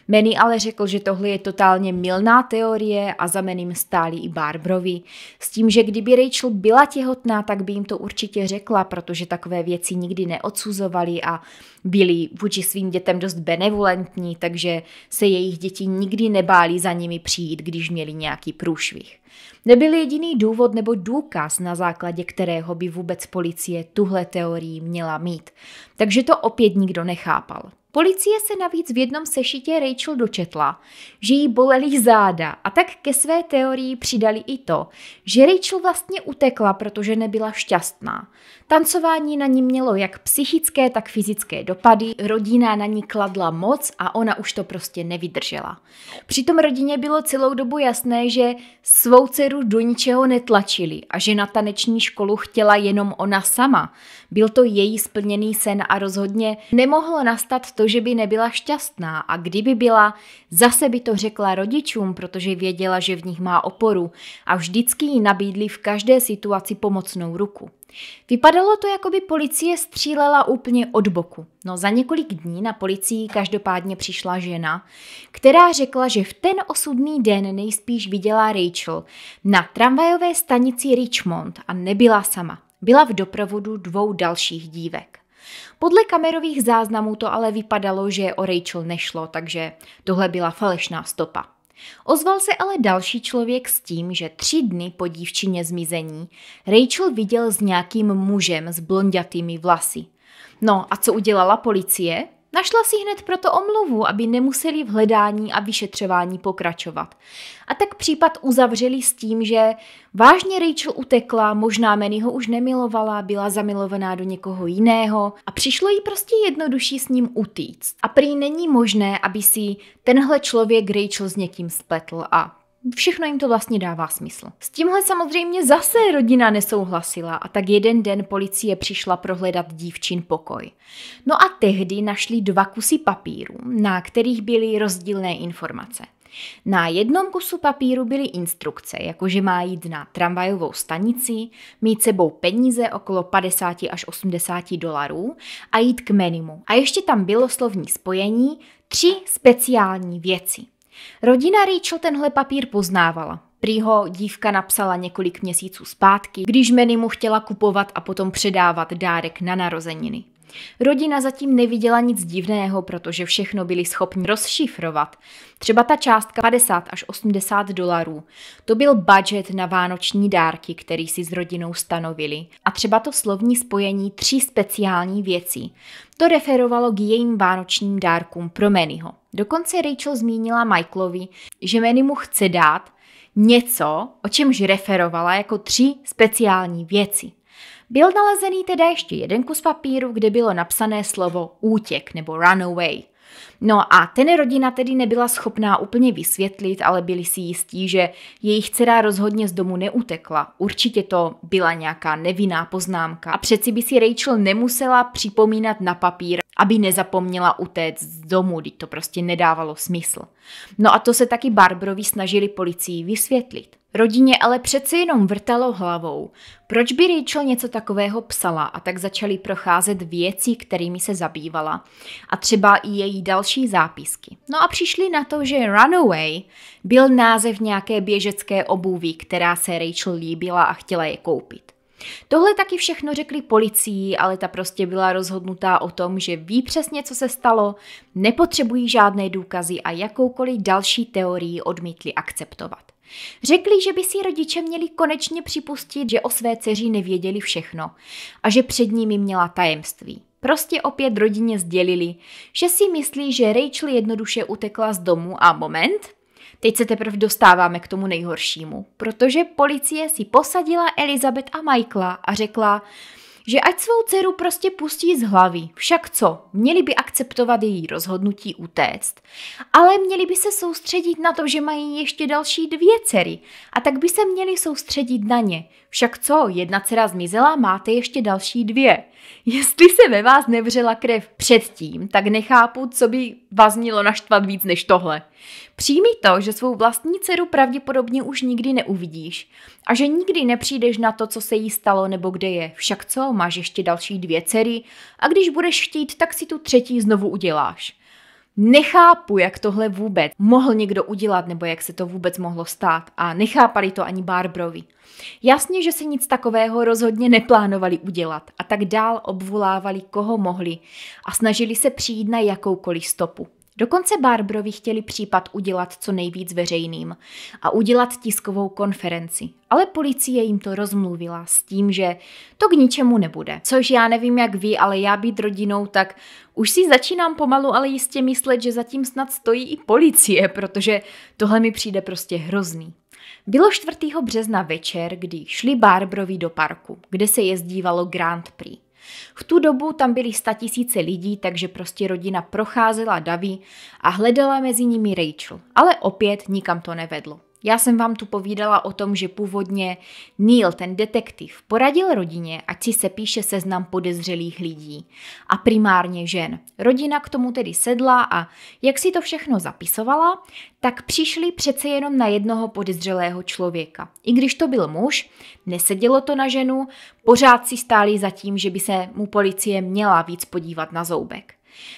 Manny ale řekl, že tohle je totálně milná teorie a za Mannym stáli i Barbrovi. S tím, že kdyby Rachel byla těhotná, tak by jim to určitě řekla, protože takové věci nikdy neodsuzovali a byli vůči svým dětem dost benevolentní, takže se jejich děti nikdy nebáli za nimi přijít, když měli nějaký průšvih. Nebyl jediný důvod nebo důkaz, na základě kterého by vůbec policie tuhle teorii měla mít. Takže to opět nikdo nechápal. Policie se navíc v jednom sešitě Rachel dočetla, že jí bolely záda a tak ke své teorii přidali i to, že Rachel vlastně utekla, protože nebyla šťastná. Tancování na ní mělo jak psychické, tak fyzické dopady, rodina na ní kladla moc a ona už to prostě nevydržela. Přitom rodině bylo celou dobu jasné, že svou dceru do ničeho netlačili a že na taneční školu chtěla jenom ona sama. Byl to její splněný sen a rozhodně nemohlo nastat to, že by nebyla šťastná a kdyby byla, zase by to řekla rodičům, protože věděla, že v nich má oporu a vždycky jí nabídli v každé situaci pomocnou ruku. Vypadalo to, jako by policie střílela úplně od boku. No za několik dní na policii každopádně přišla žena, která řekla, že v ten osudný den nejspíš viděla Rachel na tramvajové stanici Richmond a nebyla sama. Byla v doprovodu dvou dalších dívek. Podle kamerových záznamů to ale vypadalo, že o Rachel nešlo, takže tohle byla falešná stopa. Ozval se ale další člověk s tím, že tři dny po dívčině zmizení Rachel viděl s nějakým mužem s blondětými vlasy. No a co udělala policie? Našla si hned proto omluvu, aby nemuseli v hledání a vyšetřování pokračovat. A tak případ uzavřeli s tím, že vážně Rachel utekla, možná Manny ho už nemilovala, byla zamilovaná do někoho jiného a přišlo jí prostě jednodušší s ním utíct. A prý není možné, aby si tenhle člověk Rachel s někým spletl a Všechno jim to vlastně dává smysl. S tímhle samozřejmě zase rodina nesouhlasila a tak jeden den policie přišla prohledat dívčin pokoj. No a tehdy našli dva kusy papíru, na kterých byly rozdílné informace. Na jednom kusu papíru byly instrukce, jakože má jít na tramvajovou stanici, mít sebou peníze okolo 50 až 80 dolarů a jít k menimu. A ještě tam bylo slovní spojení tři speciální věci. Rodina Rachel tenhle papír poznávala. Prý ho dívka napsala několik měsíců zpátky, když Manny mu chtěla kupovat a potom předávat dárek na narozeniny. Rodina zatím neviděla nic divného, protože všechno byli schopni rozšifrovat. Třeba ta částka 50 až 80 dolarů. To byl budget na vánoční dárky, který si s rodinou stanovili. A třeba to slovní spojení tří speciální věcí. To referovalo k jejím vánočním dárkům pro Mannyho. Dokonce Rachel zmínila Michaelovi, že Manny mu chce dát něco, o čemž referovala jako tři speciální věci. Byl nalezený teda ještě jeden kus papíru, kde bylo napsané slovo útěk nebo runaway. No a ten rodina tedy nebyla schopná úplně vysvětlit, ale byli si jistí, že jejich dcera rozhodně z domu neutekla. Určitě to byla nějaká nevinná poznámka. A přeci by si Rachel nemusela připomínat na papír, aby nezapomněla utéct z domu, když to prostě nedávalo smysl. No a to se taky Barbrovi snažili policii vysvětlit. Rodině ale přeci jenom vrtalo hlavou, proč by Rachel něco takového psala a tak začaly procházet věci, kterými se zabývala a třeba i její další zápisky. No a přišli na to, že Runaway byl název nějaké běžecké obuvi, která se Rachel líbila a chtěla je koupit. Tohle taky všechno řekli policii, ale ta prostě byla rozhodnutá o tom, že ví přesně, co se stalo, nepotřebují žádné důkazy a jakoukoliv další teorii odmítli akceptovat. Řekli, že by si rodiče měli konečně připustit, že o své dceři nevěděli všechno a že před nimi měla tajemství. Prostě opět rodině sdělili, že si myslí, že Rachel jednoduše utekla z domu a moment, Teď se teprve dostáváme k tomu nejhoršímu, protože policie si posadila Elizabeth a Michaela a řekla, že ať svou dceru prostě pustí z hlavy. Však co, měli by akceptovat její rozhodnutí utéct, ale měli by se soustředit na to, že mají ještě další dvě dcery a tak by se měli soustředit na ně. Však co, jedna dcera zmizela, máte ještě další dvě. Jestli se ve vás nevřela krev předtím, tak nechápu, co by vás mělo naštvat víc než tohle. Přijmi to, že svou vlastní dceru pravděpodobně už nikdy neuvidíš a že nikdy nepřijdeš na to, co se jí stalo nebo kde je. Však co, máš ještě další dvě dcery a když budeš chtít, tak si tu třetí znovu uděláš. Nechápu, jak tohle vůbec mohl někdo udělat, nebo jak se to vůbec mohlo stát. A nechápali to ani Barbrovi. Jasně, že se nic takového rozhodně neplánovali udělat a tak dál obvolávali, koho mohli a snažili se přijít na jakoukoliv stopu. Dokonce Barbrovi chtěli případ udělat co nejvíc veřejným a udělat tiskovou konferenci, ale policie jim to rozmluvila s tím, že to k ničemu nebude. Což já nevím jak vy, ale já být rodinou, tak už si začínám pomalu, ale jistě myslet, že zatím snad stojí i policie, protože tohle mi přijde prostě hrozný. Bylo 4. března večer, kdy šli Barbrovi do parku, kde se jezdívalo Grand P. V tu dobu tam byly tisíce lidí, takže prostě rodina procházela daví a hledala mezi nimi Rachel, ale opět nikam to nevedlo. Já jsem vám tu povídala o tom, že původně Neil, ten detektiv, poradil rodině, ať si píše seznam podezřelých lidí a primárně žen. Rodina k tomu tedy sedla a jak si to všechno zapisovala, tak přišli přece jenom na jednoho podezřelého člověka. I když to byl muž, nesedělo to na ženu, pořád si stáli za tím, že by se mu policie měla víc podívat na zoubek.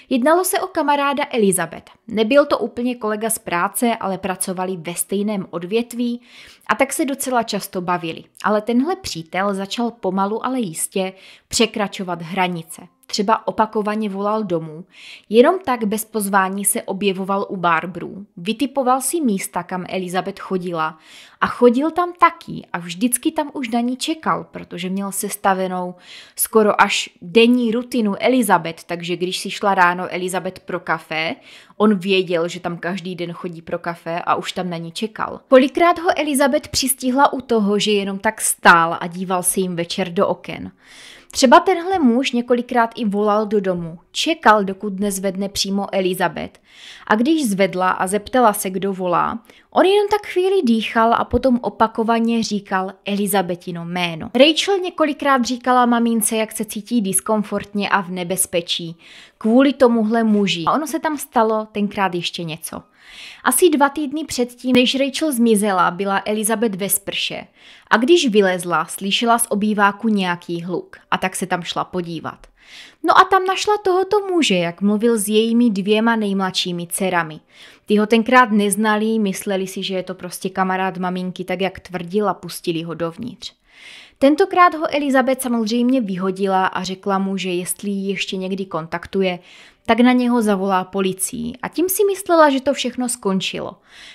Jednalo se o kamaráda Elizabeth. Nebyl to úplně kolega z práce, ale pracovali ve stejném odvětví a tak se docela často bavili. Ale tenhle přítel začal pomalu, ale jistě překračovat hranice třeba opakovaně volal domů, jenom tak bez pozvání se objevoval u Barbru, vytipoval si místa, kam Elizabeth chodila a chodil tam taky a vždycky tam už na ní čekal, protože měl sestavenou skoro až denní rutinu Elizabeth, takže když si šla ráno Elizabeth pro kafe, on věděl, že tam každý den chodí pro kafe a už tam na ní čekal. Kolikrát ho Elizabeth přistihla u toho, že jenom tak stál a díval se jim večer do oken. Třeba tenhle muž několikrát i volal do domu, čekal, dokud nezvedne přímo Elizabeth. A když zvedla a zeptala se, kdo volá, on jenom tak chvíli dýchal a potom opakovaně říkal Elizabetino jméno. Rachel několikrát říkala mamince, jak se cítí diskomfortně a v nebezpečí. Kvůli tomuhle muži. A ono se tam stalo tenkrát ještě něco. Asi dva týdny předtím, než Rachel zmizela, byla Elizabeth ve sprše. A když vylezla, slyšela z obýváku nějaký hluk a tak se tam šla podívat. No a tam našla tohoto muže, jak mluvil s jejími dvěma nejmladšími dcerami. Ty ho tenkrát neznali, mysleli si, že je to prostě kamarád maminky, tak jak tvrdila, pustili ho dovnitř. Tentokrát ho Elizabeth samozřejmě vyhodila a řekla mu, že jestli ji ještě někdy kontaktuje, tak na něho zavolá policii a tím si myslela, že to všechno skončilo.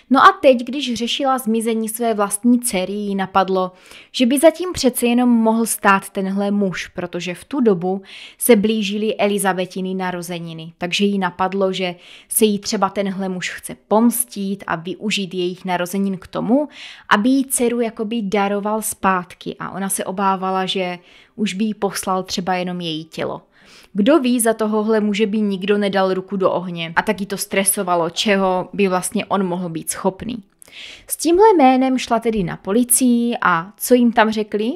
No a teď, když řešila zmizení své vlastní dcery, jí napadlo, že by zatím přece jenom mohl stát tenhle muž, protože v tu dobu se blížily Elizabetiny narozeniny, takže jí napadlo, že se jí třeba tenhle muž chce pomstít a využít jejich narozenin k tomu, aby jí dceru jakoby daroval zpátky a ona se obávala, že už by jí poslal třeba jenom její tělo. Kdo ví, za tohohle může by nikdo nedal ruku do ohně a taky to stresovalo, čeho by vlastně on mohl být schopný. S tímhle jménem šla tedy na policii a co jim tam řekli?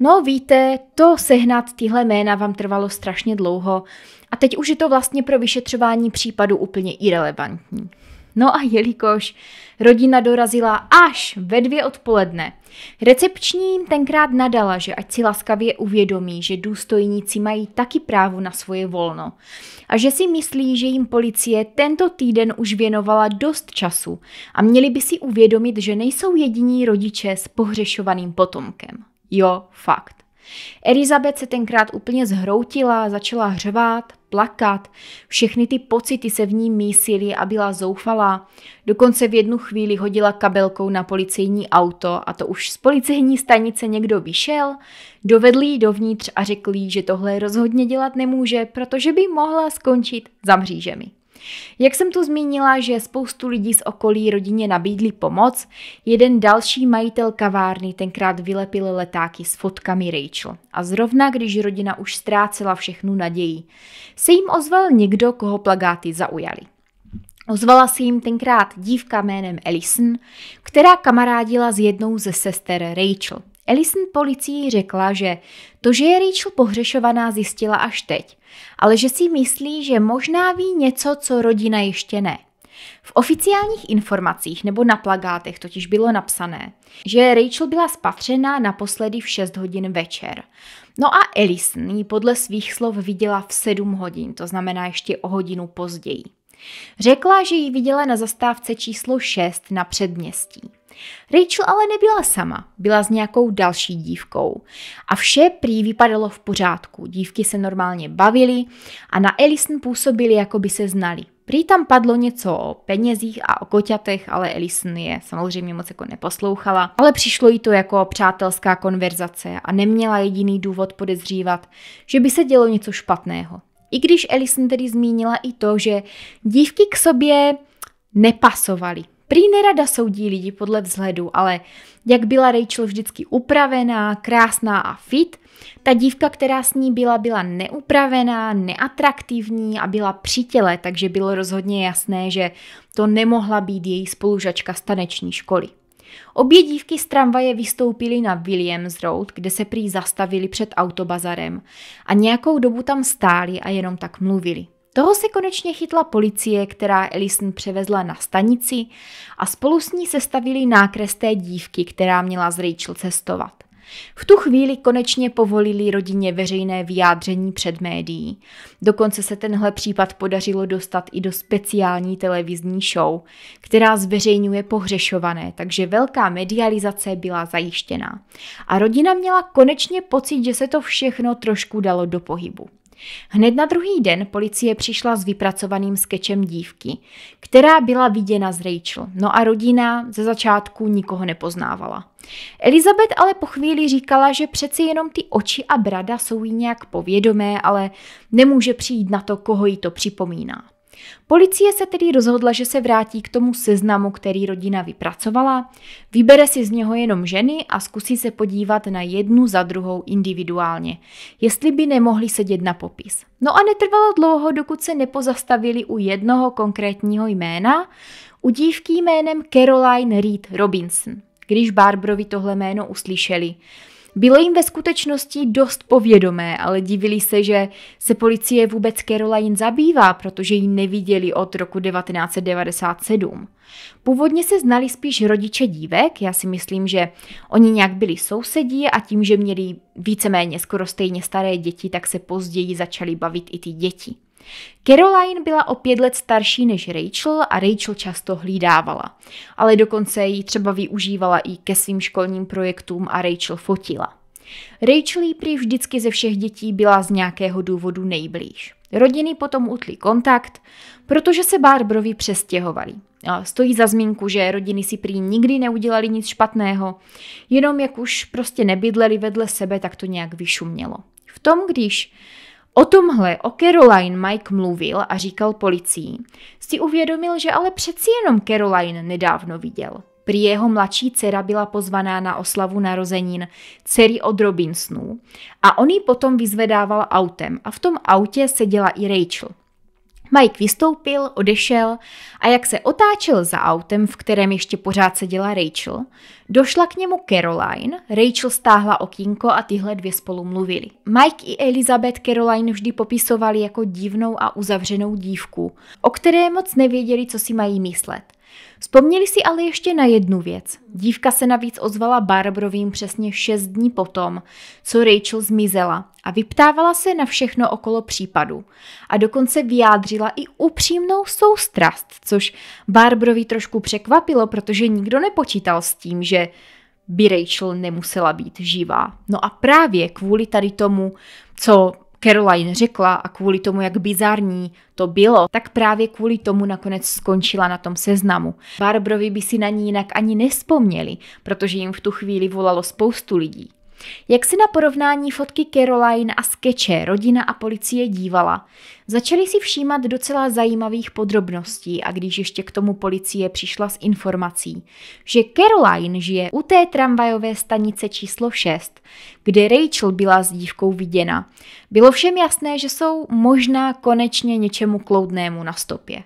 No víte, to sehnat tyhle jména vám trvalo strašně dlouho a teď už je to vlastně pro vyšetřování případu úplně irrelevantní. No a jelikož rodina dorazila až ve dvě odpoledne, recepční jim tenkrát nadala, že ať si laskavě uvědomí, že důstojníci mají taky právo na svoje volno a že si myslí, že jim policie tento týden už věnovala dost času a měli by si uvědomit, že nejsou jediní rodiče s pohřešovaným potomkem. Jo, fakt. Elizabeth se tenkrát úplně zhroutila, začala hřvát, plakat, všechny ty pocity se v ní mísily a byla zoufalá. Dokonce v jednu chvíli hodila kabelkou na policejní auto a to už z policejní stanice někdo vyšel, dovedl ji dovnitř a řekl jí, že tohle rozhodně dělat nemůže, protože by mohla skončit za mřížemi. Jak jsem tu zmínila, že spoustu lidí z okolí rodině nabídli pomoc, jeden další majitel kavárny tenkrát vylepil letáky s fotkami Rachel. A zrovna, když rodina už ztrácela všechnu naději, se jim ozval někdo, koho plagáty zaujaly. Ozvala se jim tenkrát dívka jménem Ellison, která kamarádila s jednou ze sester Rachel. Ellison policií řekla, že to, že je Rachel pohřešovaná, zjistila až teď, ale že si myslí, že možná ví něco, co rodina ještě ne. V oficiálních informacích nebo na plagátech totiž bylo napsané, že Rachel byla spatřená naposledy v 6 hodin večer. No a Ellison ji podle svých slov viděla v 7 hodin, to znamená ještě o hodinu později. Řekla, že ji viděla na zastávce číslo 6 na předměstí. Rachel ale nebyla sama, byla s nějakou další dívkou. A vše prý vypadalo v pořádku, dívky se normálně bavily a na Ellison působili, jako by se znali. Prý tam padlo něco o penězích a o koťatech, ale Ellison je samozřejmě moc jako neposlouchala. Ale přišlo jí to jako přátelská konverzace a neměla jediný důvod podezřívat, že by se dělo něco špatného. I když Ellison tedy zmínila i to, že dívky k sobě nepasovaly, Prý nerada soudí lidi podle vzhledu, ale jak byla Rachel vždycky upravená, krásná a fit, ta dívka, která s ní byla, byla neupravená, neatraktivní a byla při těle, takže bylo rozhodně jasné, že to nemohla být její spolužačka z taneční školy. Obě dívky z tramvaje vystoupily na Williams Road, kde se prý zastavili před autobazarem a nějakou dobu tam stáli a jenom tak mluvili. Toho se konečně chytla policie, která Ellison převezla na stanici a spolu s ní stavili nákres té dívky, která měla z Rachel cestovat. V tu chvíli konečně povolili rodině veřejné vyjádření před médií. Dokonce se tenhle případ podařilo dostat i do speciální televizní show, která zveřejňuje pohřešované, takže velká medializace byla zajištěná. A rodina měla konečně pocit, že se to všechno trošku dalo do pohybu. Hned na druhý den policie přišla s vypracovaným skečem dívky, která byla viděna z Rachel, no a rodina ze začátku nikoho nepoznávala. Elizabeth ale po chvíli říkala, že přeci jenom ty oči a brada jsou jí nějak povědomé, ale nemůže přijít na to, koho jí to připomíná. Policie se tedy rozhodla, že se vrátí k tomu seznamu, který rodina vypracovala, vybere si z něho jenom ženy a zkusí se podívat na jednu za druhou individuálně, jestli by nemohli sedět na popis. No a netrvalo dlouho, dokud se nepozastavili u jednoho konkrétního jména, u dívky jménem Caroline Reed Robinson. Když Barbrovi tohle jméno uslyšeli, bylo jim ve skutečnosti dost povědomé, ale divili se, že se policie vůbec Caroline zabývá, protože ji neviděli od roku 1997. Původně se znali spíš rodiče dívek, já si myslím, že oni nějak byli sousedí a tím, že měli víceméně skoro stejně staré děti, tak se později začali bavit i ty děti. Caroline byla o pět let starší než Rachel a Rachel často hlídávala, ale dokonce ji třeba využívala i ke svým školním projektům a Rachel fotila. Rachel jí prý vždycky ze všech dětí byla z nějakého důvodu nejblíž. Rodiny potom utly kontakt, protože se Barbrovi přestěhovali. A stojí za zmínku, že rodiny si prý nikdy neudělali nic špatného, jenom jak už prostě nebydleli vedle sebe, tak to nějak vyšumělo. V tom, když O tomhle, o Caroline Mike mluvil a říkal policii. Si uvědomil, že ale přeci jenom Caroline nedávno viděl. Prý jeho mladší dcera byla pozvaná na oslavu narozenin dcery od Robinsonů a on ji potom vyzvedával autem a v tom autě seděla i Rachel. Mike vystoupil, odešel a jak se otáčel za autem, v kterém ještě pořád seděla Rachel, došla k němu Caroline, Rachel stáhla okýnko a tyhle dvě spolu mluvili. Mike i Elizabeth Caroline vždy popisovali jako divnou a uzavřenou dívku, o které moc nevěděli, co si mají myslet. Vzpomněli si ale ještě na jednu věc. Dívka se navíc ozvala Barbrovým přesně šest dní potom, co Rachel zmizela a vyptávala se na všechno okolo případu. A dokonce vyjádřila i upřímnou soustrast, což Barbrovi trošku překvapilo, protože nikdo nepočítal s tím, že by Rachel nemusela být živá. No a právě kvůli tady tomu, co Caroline řekla a kvůli tomu, jak bizarní to bylo, tak právě kvůli tomu nakonec skončila na tom seznamu. Barbrovi by si na ní jinak ani nespomněli, protože jim v tu chvíli volalo spoustu lidí. Jak si na porovnání fotky Caroline a skeče rodina a policie dívala, začali si všímat docela zajímavých podrobností a když ještě k tomu policie přišla s informací, že Caroline žije u té tramvajové stanice číslo 6, kde Rachel byla s dívkou viděna, bylo všem jasné, že jsou možná konečně něčemu kloudnému na stopě.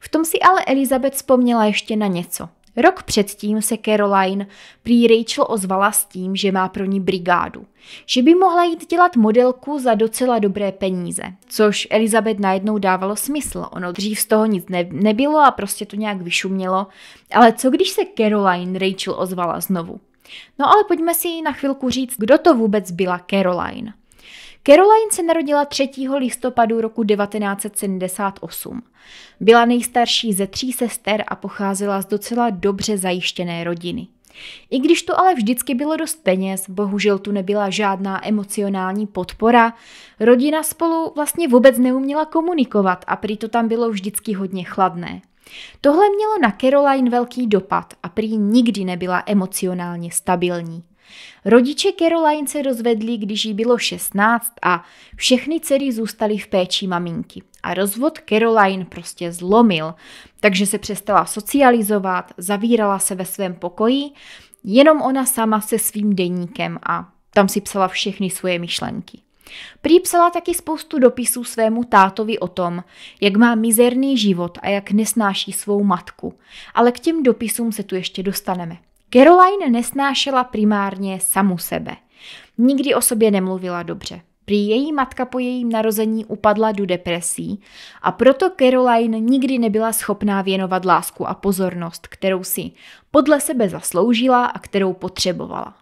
V tom si ale Elizabeth vzpomněla ještě na něco – Rok předtím se Caroline prý Rachel ozvala s tím, že má pro ní brigádu, že by mohla jít dělat modelku za docela dobré peníze, což Elizabeth najednou dávalo smysl, ono dřív z toho nic nebylo a prostě to nějak vyšumělo, ale co když se Caroline Rachel ozvala znovu? No ale pojďme si na chvilku říct, kdo to vůbec byla Caroline. Caroline se narodila 3. listopadu roku 1978. Byla nejstarší ze tří sester a pocházela z docela dobře zajištěné rodiny. I když tu ale vždycky bylo dost peněz, bohužel tu nebyla žádná emocionální podpora, rodina spolu vlastně vůbec neuměla komunikovat a prý to tam bylo vždycky hodně chladné. Tohle mělo na Caroline velký dopad a prý nikdy nebyla emocionálně stabilní. Rodiče Caroline se rozvedli, když jí bylo 16 a všechny dcery zůstaly v péči maminky. A rozvod Caroline prostě zlomil, takže se přestala socializovat, zavírala se ve svém pokoji, jenom ona sama se svým deníkem a tam si psala všechny svoje myšlenky. Prý psala taky spoustu dopisů svému tátovi o tom, jak má mizerný život a jak nesnáší svou matku, ale k těm dopisům se tu ještě dostaneme. Caroline nesnášela primárně samu sebe. Nikdy o sobě nemluvila dobře. Prý její matka po jejím narození upadla do depresí a proto Caroline nikdy nebyla schopná věnovat lásku a pozornost, kterou si podle sebe zasloužila a kterou potřebovala.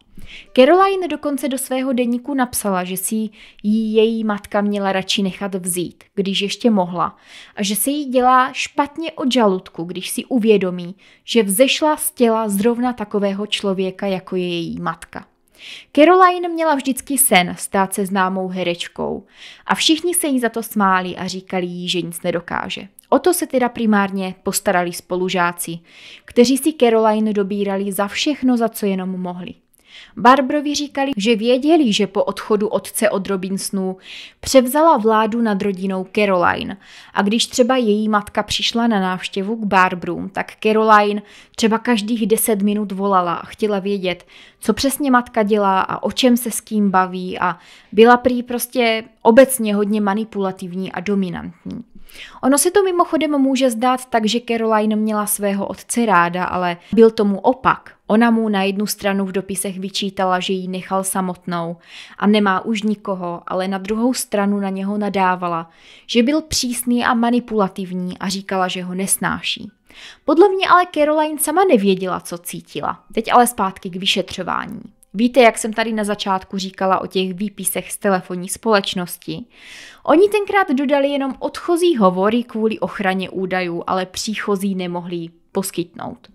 Caroline dokonce do svého deníku napsala, že si jí její matka měla radši nechat vzít, když ještě mohla, a že se jí dělá špatně od žaludku, když si uvědomí, že vzešla z těla zrovna takového člověka, jako je její matka. Caroline měla vždycky sen stát se známou herečkou a všichni se jí za to smáli a říkali jí, že nic nedokáže. O to se teda primárně postarali spolužáci, kteří si Caroline dobírali za všechno, za co jenom mohli. Barbrovi říkali, že věděli, že po odchodu otce od Robinsonů převzala vládu nad rodinou Caroline a když třeba její matka přišla na návštěvu k Barbrům, tak Caroline třeba každých deset minut volala a chtěla vědět, co přesně matka dělá a o čem se s kým baví a byla prý prostě obecně hodně manipulativní a dominantní. Ono se to mimochodem může zdát tak, že Caroline měla svého otce ráda, ale byl tomu opak. Ona mu na jednu stranu v dopisech vyčítala, že ji nechal samotnou a nemá už nikoho, ale na druhou stranu na něho nadávala, že byl přísný a manipulativní a říkala, že ho nesnáší. Podle mě ale Caroline sama nevěděla, co cítila. Teď ale zpátky k vyšetřování. Víte, jak jsem tady na začátku říkala o těch výpisech z telefonní společnosti? Oni tenkrát dodali jenom odchozí hovory kvůli ochraně údajů, ale příchozí nemohli poskytnout.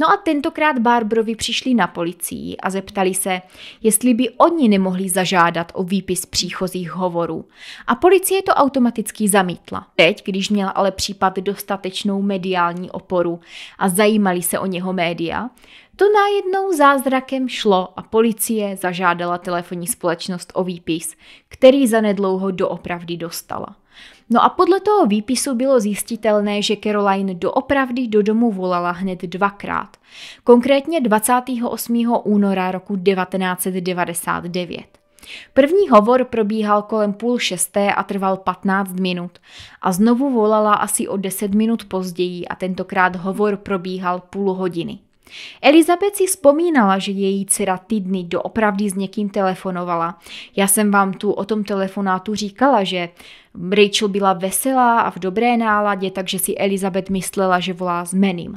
No a tentokrát Barbrovi přišli na policii a zeptali se, jestli by oni nemohli zažádat o výpis příchozích hovorů. A policie to automaticky zamítla. Teď, když měl ale případ dostatečnou mediální oporu a zajímali se o něho média, to najednou zázrakem šlo a policie zažádala telefonní společnost o výpis, který zanedlouho doopravdy dostala. No a podle toho výpisu bylo zjistitelné, že Caroline doopravdy do domu volala hned dvakrát, konkrétně 28. února roku 1999. První hovor probíhal kolem půl šesté a trval 15 minut a znovu volala asi o 10 minut později a tentokrát hovor probíhal půl hodiny. Elizabeth si vzpomínala, že její dcera týdny doopravdy s někým telefonovala. Já jsem vám tu o tom telefonátu říkala, že Rachel byla veselá a v dobré náladě, takže si Elizabeth myslela, že volá s Menem.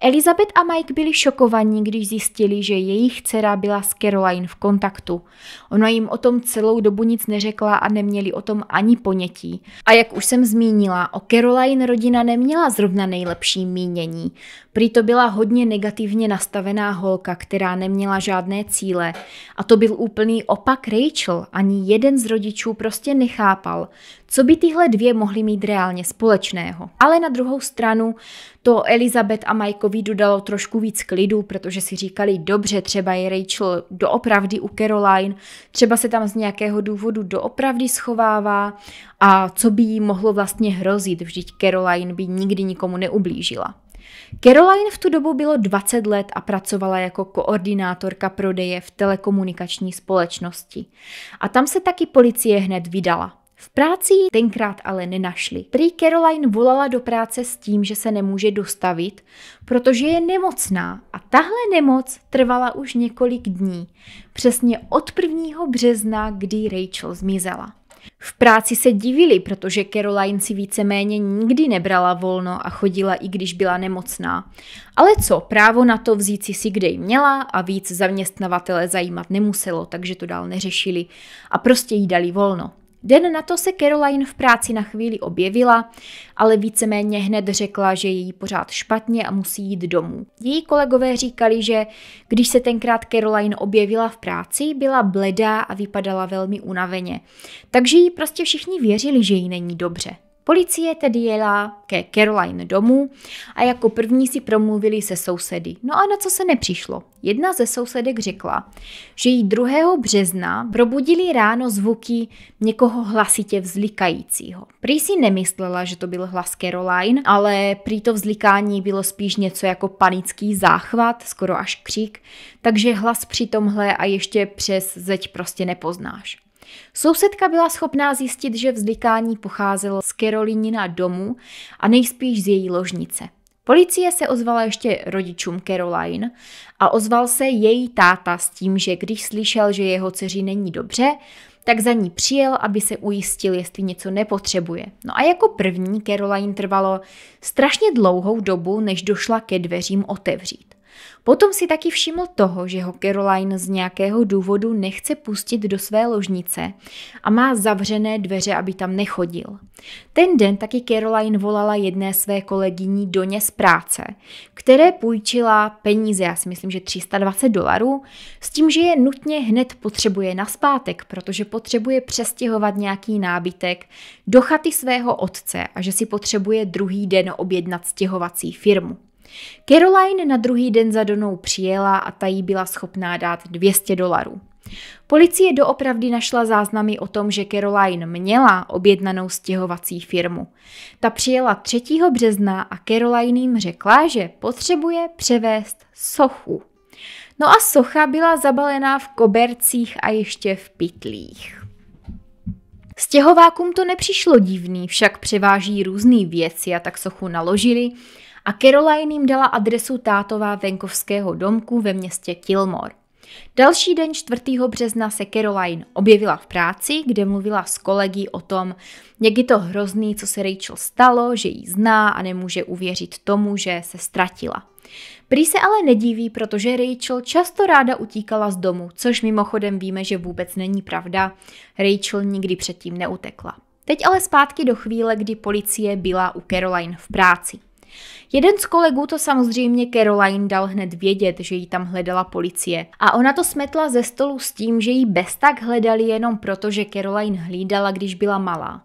Elizabeth a Mike byli šokovaní, když zjistili, že jejich dcera byla s Caroline v kontaktu. Ona jim o tom celou dobu nic neřekla a neměli o tom ani ponětí. A jak už jsem zmínila, o Caroline rodina neměla zrovna nejlepší mínění. Prý to byla hodně negativně nastavená holka, která neměla žádné cíle. A to byl úplný opak Rachel, ani jeden z rodičů prostě nechápal, co by tyhle dvě mohly mít reálně společného? Ale na druhou stranu to Elizabeth a Mikeovi dodalo trošku víc klidu, protože si říkali, dobře, třeba je Rachel doopravdy u Caroline, třeba se tam z nějakého důvodu doopravdy schovává a co by jí mohlo vlastně hrozit, vždyť Caroline by nikdy nikomu neublížila. Caroline v tu dobu bylo 20 let a pracovala jako koordinátorka prodeje v telekomunikační společnosti. A tam se taky policie hned vydala. V práci ji tenkrát ale nenašli. Prý Caroline volala do práce s tím, že se nemůže dostavit, protože je nemocná a tahle nemoc trvala už několik dní, přesně od 1. března, kdy Rachel zmizela. V práci se divili, protože Caroline si víceméně nikdy nebrala volno a chodila i když byla nemocná. Ale co, právo na to vzít si si kde jí měla a víc zaměstnavatele zajímat nemuselo, takže to dál neřešili a prostě jí dali volno. Den na to se Caroline v práci na chvíli objevila, ale víceméně hned řekla, že je jí pořád špatně a musí jít domů. Její kolegové říkali, že když se tenkrát Caroline objevila v práci, byla bledá a vypadala velmi unaveně. Takže jí prostě všichni věřili, že jí není dobře. Policie tedy jela ke Caroline domů a jako první si promluvili se sousedy. No a na co se nepřišlo? Jedna ze sousedek řekla, že jí 2. března probudili ráno zvuky někoho hlasitě vzlikajícího. Prý si nemyslela, že to byl hlas Caroline, ale prý to vzlikání bylo spíš něco jako panický záchvat, skoro až křik, takže hlas při tomhle a ještě přes zeď prostě nepoznáš. Sousedka byla schopná zjistit, že vzlikání pocházelo z Kerolinina domu a nejspíš z její ložnice. Policie se ozvala ještě rodičům Caroline a ozval se její táta s tím, že když slyšel, že jeho dceři není dobře, tak za ní přijel, aby se ujistil, jestli něco nepotřebuje. No a jako první Caroline trvalo strašně dlouhou dobu, než došla ke dveřím otevřít. Potom si taky všiml toho, že ho Caroline z nějakého důvodu nechce pustit do své ložnice a má zavřené dveře, aby tam nechodil. Ten den taky Caroline volala jedné své kolegyni Doně z práce, které půjčila peníze, já si myslím, že 320 dolarů, s tím, že je nutně hned potřebuje naspátek, protože potřebuje přestěhovat nějaký nábytek do chaty svého otce a že si potřebuje druhý den objednat stěhovací firmu. Caroline na druhý den za Donou přijela a ta jí byla schopná dát 200 dolarů. Policie doopravdy našla záznamy o tom, že Caroline měla objednanou stěhovací firmu. Ta přijela 3. března a Caroline jim řekla, že potřebuje převést sochu. No a socha byla zabalená v kobercích a ještě v pytlích. Stěhovákům to nepřišlo divný, však převáží různé věci a tak sochu naložili a Caroline jim dala adresu tátová venkovského domku ve městě Kilmore. Další den 4. března se Caroline objevila v práci, kde mluvila s kolegy o tom, jak je to hrozný, co se Rachel stalo, že ji zná a nemůže uvěřit tomu, že se ztratila. Prý se ale nedíví, protože Rachel často ráda utíkala z domu, což mimochodem víme, že vůbec není pravda. Rachel nikdy předtím neutekla. Teď ale zpátky do chvíle, kdy policie byla u Caroline v práci. Jeden z kolegů to samozřejmě Caroline dal hned vědět, že ji tam hledala policie. A ona to smetla ze stolu s tím, že ji bez tak hledali jenom proto, že Caroline hlídala, když byla malá.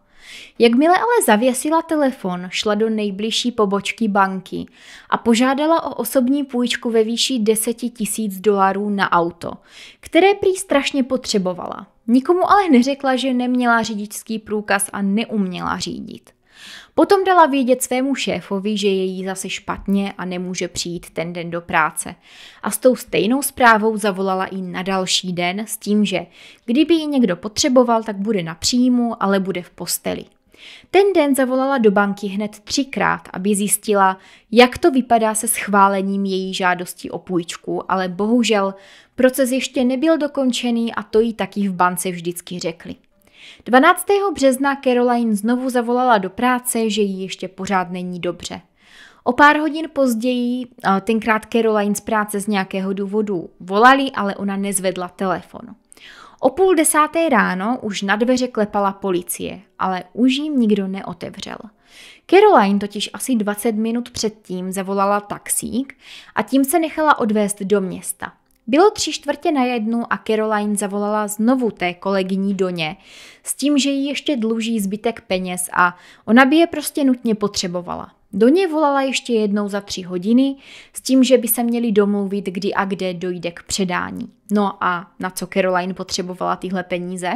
Jakmile ale zavěsila telefon, šla do nejbližší pobočky banky a požádala o osobní půjčku ve výši 10 tisíc dolarů na auto, které prý strašně potřebovala. Nikomu ale neřekla, že neměla řidičský průkaz a neuměla řídit. Potom dala vědět svému šéfovi, že je jí zase špatně a nemůže přijít ten den do práce. A s tou stejnou zprávou zavolala i na další den s tím, že kdyby ji někdo potřeboval, tak bude na příjmu, ale bude v posteli. Ten den zavolala do banky hned třikrát, aby zjistila, jak to vypadá se schválením její žádosti o půjčku, ale bohužel proces ještě nebyl dokončený a to jí taky v bance vždycky řekli. 12. března Caroline znovu zavolala do práce, že jí ještě pořád není dobře. O pár hodin později, tenkrát Caroline z práce z nějakého důvodu volali, ale ona nezvedla telefon. O půl desáté ráno už na dveře klepala policie, ale už jim nikdo neotevřel. Caroline totiž asi 20 minut předtím zavolala taxík a tím se nechala odvést do města. Bylo tři čtvrtě na jednu a Caroline zavolala znovu té kolegyní Doně s tím, že jí ještě dluží zbytek peněz a ona by je prostě nutně potřebovala. Doně volala ještě jednou za tři hodiny s tím, že by se měli domluvit, kdy a kde dojde k předání. No a na co Caroline potřebovala tyhle peníze?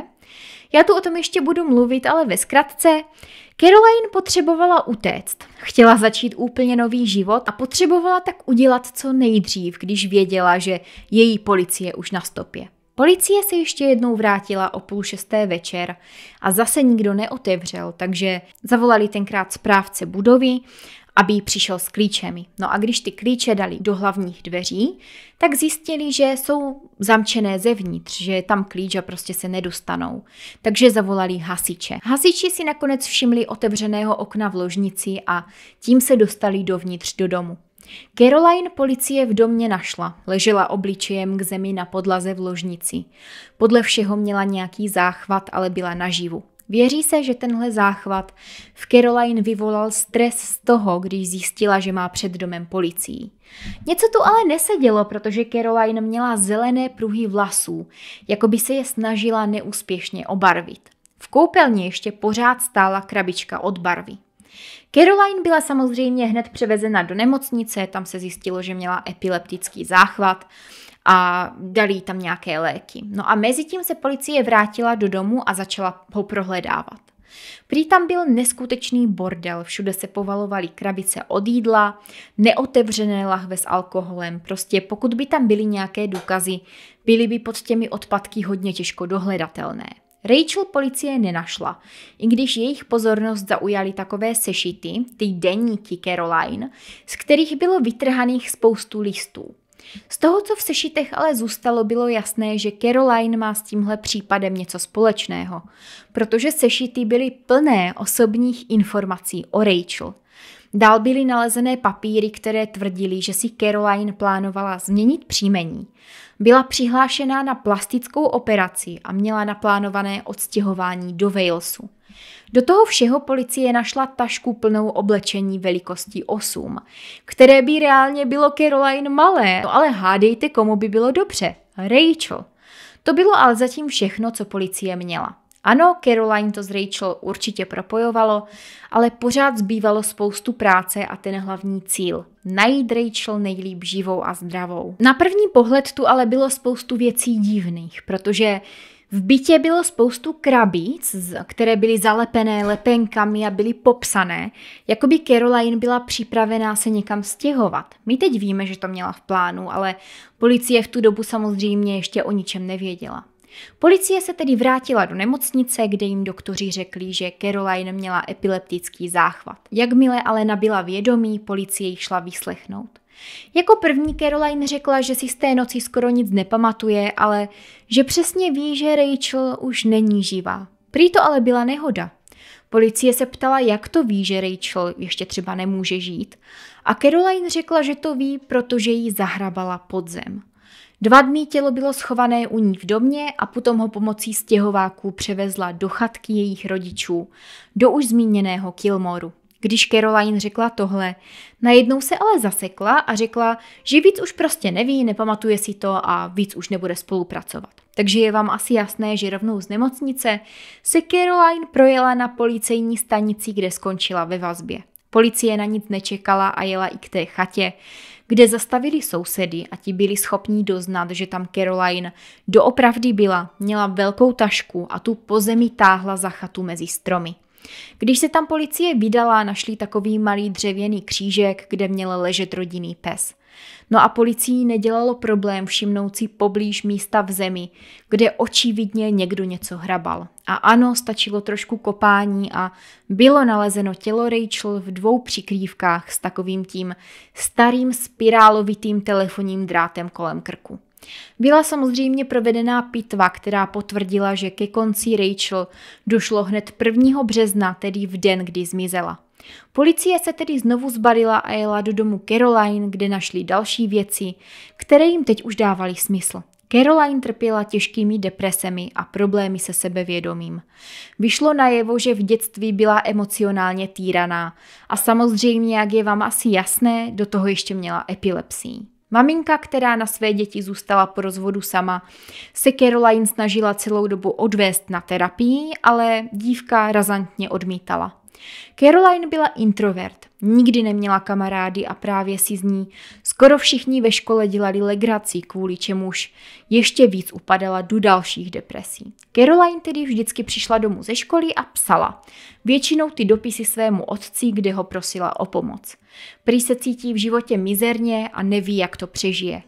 Já tu o tom ještě budu mluvit, ale ve zkratce. Caroline potřebovala utéct. Chtěla začít úplně nový život a potřebovala tak udělat co nejdřív, když věděla, že její policie už na stopě. Policie se ještě jednou vrátila o půl šesté večer a zase nikdo neotevřel, takže zavolali tenkrát správce budovy aby přišel s klíčemi. No a když ty klíče dali do hlavních dveří, tak zjistili, že jsou zamčené zevnitř, že je tam klíč a prostě se nedostanou. Takže zavolali hasiče. Hasiči si nakonec všimli otevřeného okna v ložnici a tím se dostali dovnitř do domu. Caroline policie v domě našla, ležela obličejem k zemi na podlaze v ložnici. Podle všeho měla nějaký záchvat, ale byla naživu. Věří se, že tenhle záchvat v Caroline vyvolal stres z toho, když zjistila, že má před domem policií. Něco tu ale nesedělo, protože Caroline měla zelené pruhy vlasů, jako by se je snažila neúspěšně obarvit. V koupelně ještě pořád stála krabička od barvy. Caroline byla samozřejmě hned převezena do nemocnice, tam se zjistilo, že měla epileptický záchvat a dali jí tam nějaké léky. No a mezi tím se policie vrátila do domu a začala ho prohledávat. Prý tam byl neskutečný bordel, všude se povalovaly krabice od jídla, neotevřené lahve s alkoholem, prostě pokud by tam byly nějaké důkazy, byly by pod těmi odpadky hodně těžko dohledatelné. Rachel policie nenašla, i když jejich pozornost zaujaly takové sešity, ty denníky Caroline, z kterých bylo vytrhaných spoustu listů. Z toho, co v sešitech ale zůstalo, bylo jasné, že Caroline má s tímhle případem něco společného, protože sešity byly plné osobních informací o Rachel. Dál byly nalezené papíry, které tvrdili, že si Caroline plánovala změnit příjmení. Byla přihlášená na plastickou operaci a měla naplánované odstěhování do Walesu. Do toho všeho policie našla tašku plnou oblečení velikosti 8, které by reálně bylo Caroline malé, no ale hádejte, komu by bylo dobře. Rachel. To bylo ale zatím všechno, co policie měla. Ano, Caroline to s Rachel určitě propojovalo, ale pořád zbývalo spoustu práce a ten hlavní cíl – najít Rachel nejlíp živou a zdravou. Na první pohled tu ale bylo spoustu věcí divných, protože v bytě bylo spoustu krabíc, které byly zalepené lepenkami a byly popsané, jako by Caroline byla připravená se někam stěhovat. My teď víme, že to měla v plánu, ale policie v tu dobu samozřejmě ještě o ničem nevěděla. Policie se tedy vrátila do nemocnice, kde jim doktoři řekli, že Caroline měla epileptický záchvat. Jakmile ale nabyla vědomí, policie ji šla vyslechnout. Jako první Caroline řekla, že si z té noci skoro nic nepamatuje, ale že přesně ví, že Rachel už není živá. Prý to ale byla nehoda. Policie se ptala, jak to ví, že Rachel ještě třeba nemůže žít. A Caroline řekla, že to ví, protože ji zahrabala pod zem. Dva dny tělo bylo schované u ní v domě a potom ho pomocí stěhováků převezla do chatky jejich rodičů, do už zmíněného Kilmoru. Když Caroline řekla tohle, najednou se ale zasekla a řekla, že víc už prostě neví, nepamatuje si to a víc už nebude spolupracovat. Takže je vám asi jasné, že rovnou z nemocnice se Caroline projela na policejní stanici, kde skončila ve vazbě. Policie na nic nečekala a jela i k té chatě, kde zastavili sousedy a ti byli schopní doznat, že tam Caroline doopravdy byla, měla velkou tašku a tu po zemi táhla za chatu mezi stromy. Když se tam policie vydala, našli takový malý dřevěný křížek, kde měl ležet rodinný pes. No a policii nedělalo problém všimnout si poblíž místa v zemi, kde očividně někdo něco hrabal. A ano, stačilo trošku kopání a bylo nalezeno tělo Rachel v dvou přikrývkách s takovým tím starým spirálovitým telefonním drátem kolem krku. Byla samozřejmě provedená pitva, která potvrdila, že ke konci Rachel došlo hned 1. března, tedy v den, kdy zmizela. Policie se tedy znovu zbalila a jela do domu Caroline, kde našli další věci, které jim teď už dávaly smysl. Caroline trpěla těžkými depresemi a problémy se sebevědomím. Vyšlo najevo, že v dětství byla emocionálně týraná a samozřejmě, jak je vám asi jasné, do toho ještě měla epilepsii. Maminka, která na své děti zůstala po rozvodu sama, se Caroline snažila celou dobu odvést na terapii, ale dívka razantně odmítala. Caroline byla introvert, nikdy neměla kamarády a právě si z ní skoro všichni ve škole dělali legraci, kvůli čemuž ještě víc upadala do dalších depresí. Caroline tedy vždycky přišla domů ze školy a psala. Většinou ty dopisy svému otci, kde ho prosila o pomoc. Prý se cítí v životě mizerně a neví, jak to přežije.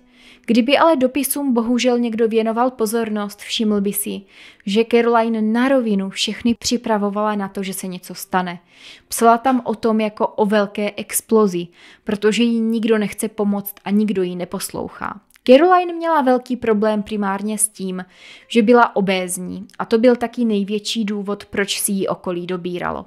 Kdyby ale dopisům bohužel někdo věnoval pozornost, všiml by si, že Caroline na rovinu všechny připravovala na to, že se něco stane. Psala tam o tom jako o velké explozi, protože jí nikdo nechce pomoct a nikdo ji neposlouchá. Caroline měla velký problém primárně s tím, že byla obézní a to byl taky největší důvod, proč si ji okolí dobíralo.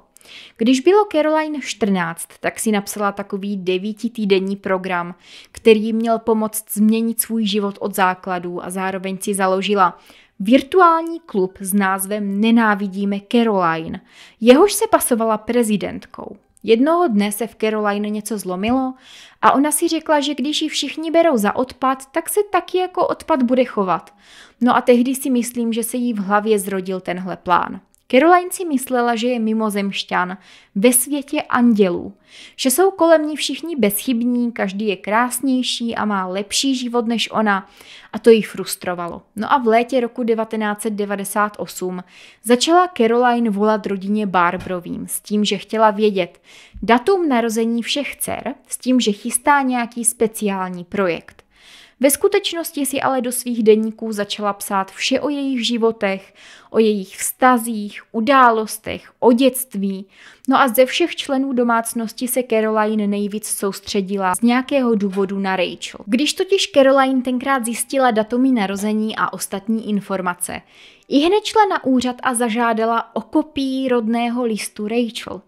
Když bylo Caroline 14, tak si napsala takový devítitýdenní program, který měl pomoct změnit svůj život od základů a zároveň si založila virtuální klub s názvem Nenávidíme Caroline, jehož se pasovala prezidentkou. Jednoho dne se v Caroline něco zlomilo a ona si řekla, že když ji všichni berou za odpad, tak se taky jako odpad bude chovat. No a tehdy si myslím, že se jí v hlavě zrodil tenhle plán. Caroline si myslela, že je mimozemšťan ve světě andělů, že jsou kolem ní všichni bezchybní, každý je krásnější a má lepší život než ona a to ji frustrovalo. No a v létě roku 1998 začala Caroline volat rodině Barbrovým s tím, že chtěla vědět datum narození všech dcer, s tím, že chystá nějaký speciální projekt. Ve skutečnosti si ale do svých denníků začala psát vše o jejich životech, o jejich vztazích, událostech, o dětství. No a ze všech členů domácnosti se Caroline nejvíc soustředila z nějakého důvodu na Rachel. Když totiž Caroline tenkrát zjistila datumy narození a ostatní informace, i hned šla na úřad a zažádala o kopii rodného listu Rachel.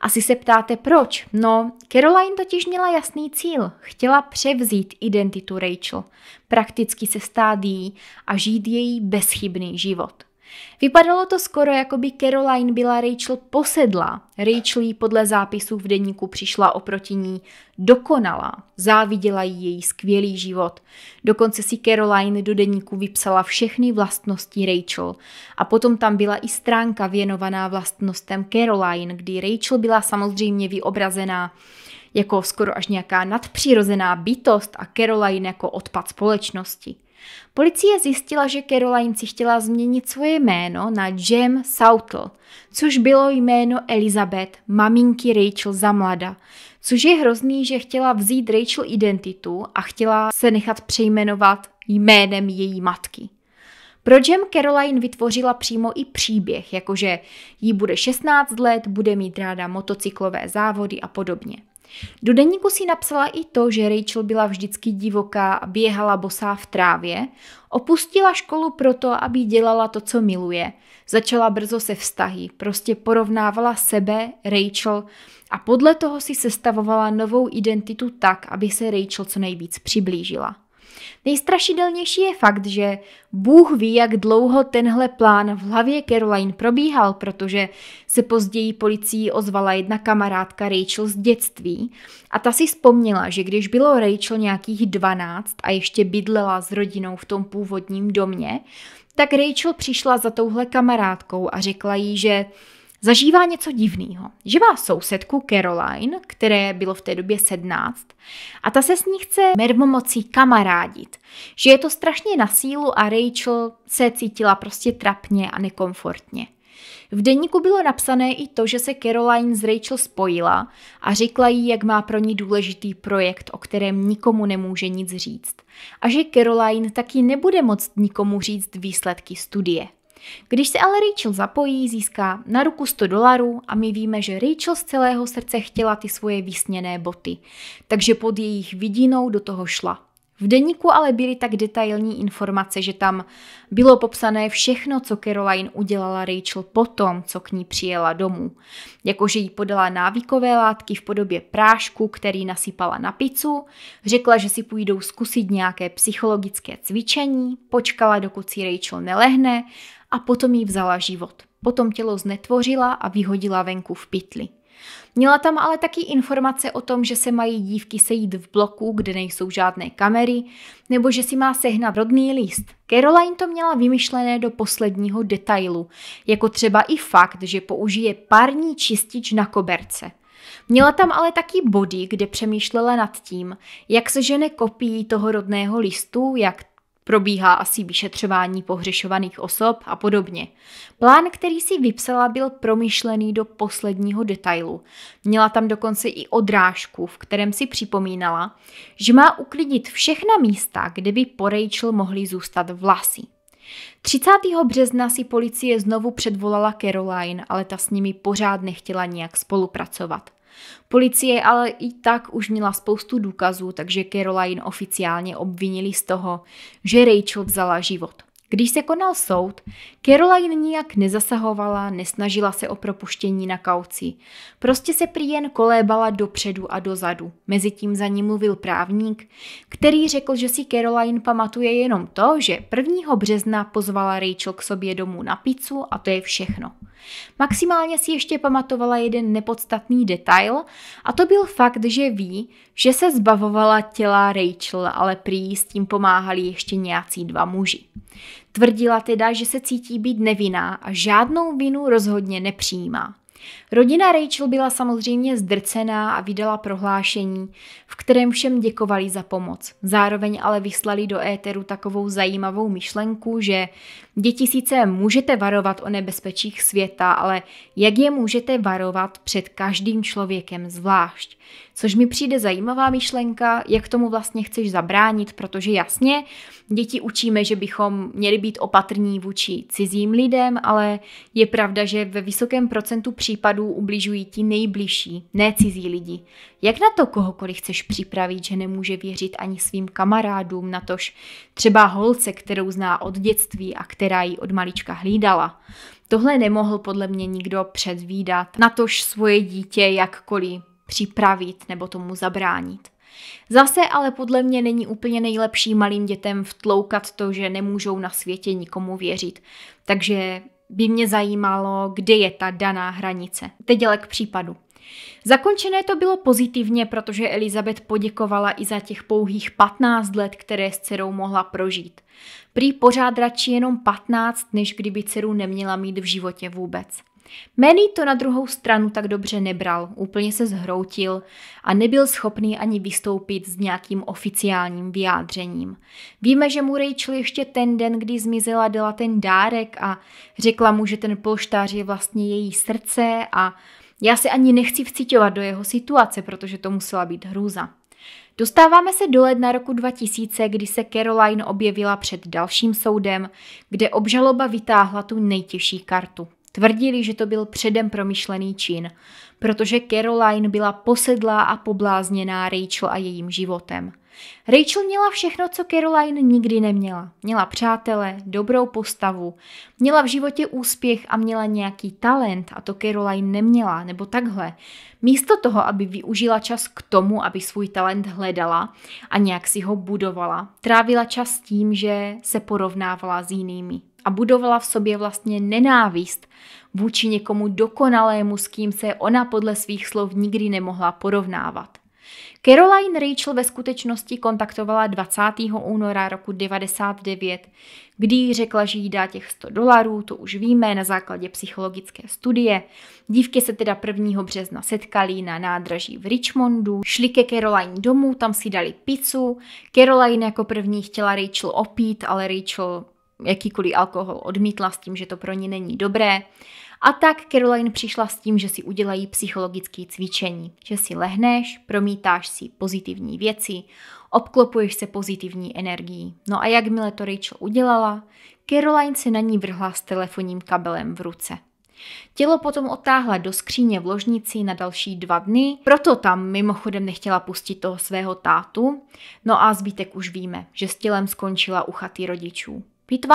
Asi se ptáte proč? No, Caroline totiž měla jasný cíl. Chtěla převzít identitu Rachel, prakticky se stát jí a žít její bezchybný život. Vypadalo to skoro, jako by Caroline byla Rachel posedla. Rachel jí podle zápisů v denníku přišla oproti ní dokonalá. Záviděla jí její skvělý život. Dokonce si Caroline do denníku vypsala všechny vlastnosti Rachel. A potom tam byla i stránka věnovaná vlastnostem Caroline, kdy Rachel byla samozřejmě vyobrazená jako skoro až nějaká nadpřirozená bytost a Caroline jako odpad společnosti. Policie zjistila, že Caroline si chtěla změnit svoje jméno na Jem Soutl, což bylo jméno Elizabeth, maminky Rachel za mlada. Což je hrozný, že chtěla vzít Rachel identitu a chtěla se nechat přejmenovat jménem její matky. Pro Jem Caroline vytvořila přímo i příběh, jakože jí bude 16 let, bude mít ráda motocyklové závody a podobně. Do deníku si napsala i to, že Rachel byla vždycky divoká a běhala bosá v trávě, opustila školu proto, aby dělala to, co miluje, začala brzo se vztahy, prostě porovnávala sebe, Rachel a podle toho si sestavovala novou identitu tak, aby se Rachel co nejvíc přiblížila. Nejstrašidelnější je fakt, že Bůh ví, jak dlouho tenhle plán v hlavě Caroline probíhal, protože se později policií ozvala jedna kamarádka Rachel z dětství a ta si vzpomněla, že když bylo Rachel nějakých 12 a ještě bydlela s rodinou v tom původním domě, tak Rachel přišla za touhle kamarádkou a řekla jí, že zažívá něco divného. že má sousedku Caroline, které bylo v té době 17, a ta se s ní chce mermomocí kamarádit, že je to strašně na sílu a Rachel se cítila prostě trapně a nekomfortně. V deníku bylo napsané i to, že se Caroline s Rachel spojila a řekla jí, jak má pro ní důležitý projekt, o kterém nikomu nemůže nic říct. A že Caroline taky nebude moct nikomu říct výsledky studie. Když se ale Rachel zapojí, získá na ruku 100 dolarů a my víme, že Rachel z celého srdce chtěla ty svoje vysněné boty, takže pod jejich vidinou do toho šla. V deníku ale byly tak detailní informace, že tam bylo popsané všechno, co Caroline udělala Rachel potom, co k ní přijela domů. Jakože jí podala návykové látky v podobě prášku, který nasypala na pizzu, řekla, že si půjdou zkusit nějaké psychologické cvičení, počkala, dokud si Rachel nelehne a potom jí vzala život. Potom tělo znetvořila a vyhodila venku v pytli. Měla tam ale taky informace o tom, že se mají dívky sejít v bloku, kde nejsou žádné kamery, nebo že si má sehnat rodný list. Caroline to měla vymyšlené do posledního detailu, jako třeba i fakt, že použije parní čistič na koberce. Měla tam ale taky body, kde přemýšlela nad tím, jak se žene kopií toho rodného listu, jak Probíhá asi vyšetřování pohřešovaných osob a podobně. Plán, který si vypsala, byl promyšlený do posledního detailu. Měla tam dokonce i odrážku, v kterém si připomínala, že má uklidit všechna místa, kde by po Rachel mohly zůstat vlasy. 30. března si policie znovu předvolala Caroline, ale ta s nimi pořád nechtěla nijak spolupracovat. Policie ale i tak už měla spoustu důkazů, takže Caroline oficiálně obvinili z toho, že Rachel vzala život. Když se konal soud, Caroline nijak nezasahovala, nesnažila se o propuštění na kauci. Prostě se prý jen kolébala dopředu a dozadu. Mezitím za ní mluvil právník, který řekl, že si Caroline pamatuje jenom to, že 1. března pozvala Rachel k sobě domů na pizzu a to je všechno. Maximálně si ještě pamatovala jeden nepodstatný detail a to byl fakt, že ví, že se zbavovala těla Rachel, ale prý s tím pomáhali ještě nějací dva muži. Tvrdila teda, že se cítí být nevinná a žádnou vinu rozhodně nepřijímá. Rodina Rachel byla samozřejmě zdrcená a vydala prohlášení, v kterém všem děkovali za pomoc. Zároveň ale vyslali do éteru takovou zajímavou myšlenku, že děti sice můžete varovat o nebezpečích světa, ale jak je můžete varovat před každým člověkem zvlášť. Což mi přijde zajímavá myšlenka, jak tomu vlastně chceš zabránit, protože jasně, děti učíme, že bychom měli být opatrní vůči cizím lidem, ale je pravda, že ve vysokém procentu případů případů ubližují ti nejbližší, ne cizí lidi. Jak na to kohokoliv chceš připravit, že nemůže věřit ani svým kamarádům, natož třeba holce, kterou zná od dětství a která ji od malička hlídala? Tohle nemohl podle mě nikdo předvídat, natož svoje dítě jakkoliv připravit nebo tomu zabránit. Zase ale podle mě není úplně nejlepší malým dětem vtloukat to, že nemůžou na světě nikomu věřit. Takže by mě zajímalo, kde je ta daná hranice. Teď ale k případu. Zakončené to bylo pozitivně, protože Elizabeth poděkovala i za těch pouhých 15 let, které s dcerou mohla prožít. Prý pořád radši jenom 15, než kdyby dceru neměla mít v životě vůbec. Manny to na druhou stranu tak dobře nebral, úplně se zhroutil a nebyl schopný ani vystoupit s nějakým oficiálním vyjádřením. Víme, že mu Rachel ještě ten den, kdy zmizela, dala ten dárek a řekla mu, že ten polštář je vlastně její srdce a já se ani nechci vcitovat do jeho situace, protože to musela být hrůza. Dostáváme se do ledna roku 2000, kdy se Caroline objevila před dalším soudem, kde obžaloba vytáhla tu nejtěžší kartu, Tvrdili, že to byl předem promyšlený čin, protože Caroline byla posedlá a poblázněná Rachel a jejím životem. Rachel měla všechno, co Caroline nikdy neměla. Měla přátele, dobrou postavu, měla v životě úspěch a měla nějaký talent a to Caroline neměla, nebo takhle. Místo toho, aby využila čas k tomu, aby svůj talent hledala a nějak si ho budovala, trávila čas tím, že se porovnávala s jinými a budovala v sobě vlastně nenávist vůči někomu dokonalému, s kým se ona podle svých slov nikdy nemohla porovnávat. Caroline Rachel ve skutečnosti kontaktovala 20. února roku 99, kdy jí řekla, že jí dá těch 100 dolarů, to už víme na základě psychologické studie. Dívky se teda 1. března setkali na nádraží v Richmondu, šli ke Caroline domů, tam si dali pizzu. Caroline jako první chtěla Rachel opít, ale Rachel jakýkoliv alkohol odmítla s tím, že to pro ní není dobré. A tak Caroline přišla s tím, že si udělají psychologické cvičení, že si lehneš, promítáš si pozitivní věci, obklopuješ se pozitivní energií. No a jakmile to Rachel udělala, Caroline se na ní vrhla s telefonním kabelem v ruce. Tělo potom otáhla do skříně v ložnici na další dva dny, proto tam mimochodem nechtěla pustit toho svého tátu, no a zbytek už víme, že s tělem skončila u chaty rodičů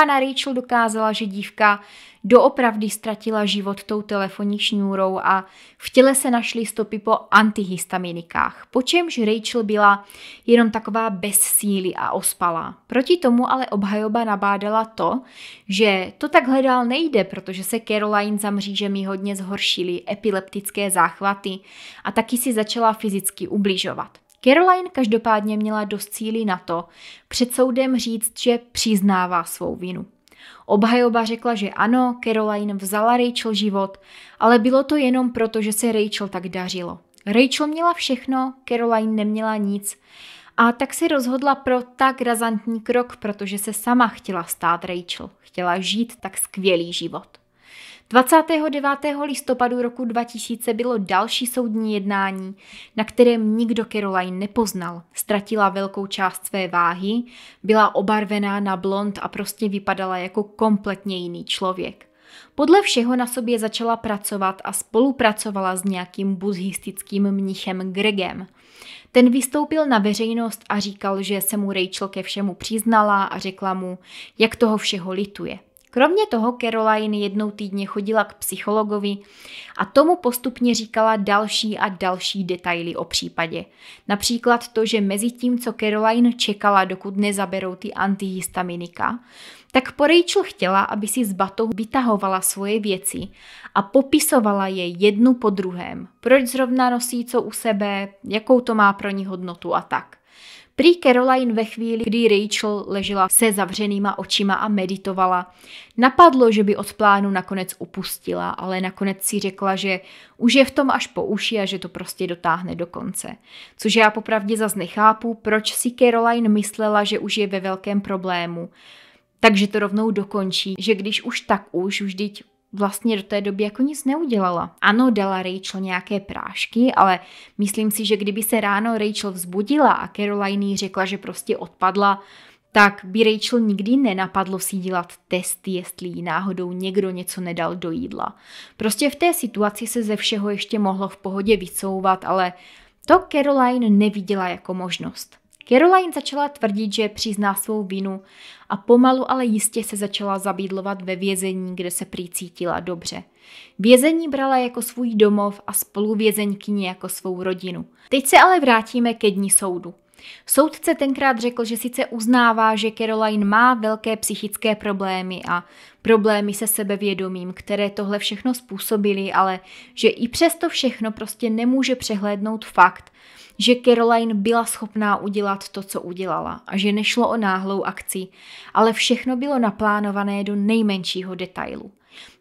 na Rachel dokázala, že dívka doopravdy ztratila život tou telefonní šňůrou a v těle se našly stopy po antihistaminikách, po čemž Rachel byla jenom taková bez síly a ospalá. Proti tomu ale obhajoba nabádala to, že to takhle dál nejde, protože se Caroline za mřížemi hodně zhoršily epileptické záchvaty a taky si začala fyzicky ubližovat. Caroline každopádně měla dost cílí na to před soudem říct, že přiznává svou vinu. Obhajoba řekla, že ano, Caroline vzala Rachel život, ale bylo to jenom proto, že se Rachel tak dařilo. Rachel měla všechno, Caroline neměla nic a tak se rozhodla pro tak razantní krok, protože se sama chtěla stát Rachel. Chtěla žít tak skvělý život. 29. listopadu roku 2000 bylo další soudní jednání, na kterém nikdo Caroline nepoznal. Ztratila velkou část své váhy, byla obarvená na blond a prostě vypadala jako kompletně jiný člověk. Podle všeho na sobě začala pracovat a spolupracovala s nějakým buddhistickým mnichem Gregem. Ten vystoupil na veřejnost a říkal, že se mu Rachel ke všemu přiznala a řekla mu, jak toho všeho lituje. Kromě toho Caroline jednou týdně chodila k psychologovi a tomu postupně říkala další a další detaily o případě. Například to, že mezi tím, co Caroline čekala, dokud nezaberou ty antihistaminika, tak po Rachel chtěla, aby si z batou vytahovala svoje věci a popisovala je jednu po druhém. Proč zrovna nosí co u sebe, jakou to má pro ní hodnotu a tak. Prý Caroline ve chvíli, kdy Rachel ležela se zavřenýma očima a meditovala, napadlo, že by od plánu nakonec upustila, ale nakonec si řekla, že už je v tom až po uši a že to prostě dotáhne do konce. Což já popravdě zas nechápu, proč si Caroline myslela, že už je ve velkém problému takže to rovnou dokončí, že když už tak už, vždyť vlastně do té doby jako nic neudělala. Ano, dala Rachel nějaké prášky, ale myslím si, že kdyby se ráno Rachel vzbudila a Caroline jí řekla, že prostě odpadla, tak by Rachel nikdy nenapadlo si dělat testy, jestli jí náhodou někdo něco nedal do jídla. Prostě v té situaci se ze všeho ještě mohlo v pohodě vycouvat, ale to Caroline neviděla jako možnost. Caroline začala tvrdit, že přizná svou vinu a pomalu ale jistě se začala zabídlovat ve vězení, kde se prý cítila dobře. Vězení brala jako svůj domov a spoluvězeňkyni jako svou rodinu. Teď se ale vrátíme ke dní soudu. Soudce tenkrát řekl, že sice uznává, že Caroline má velké psychické problémy a problémy se sebevědomím, které tohle všechno způsobily, ale že i přesto všechno prostě nemůže přehlédnout fakt, že Caroline byla schopná udělat to, co udělala a že nešlo o náhlou akci, ale všechno bylo naplánované do nejmenšího detailu.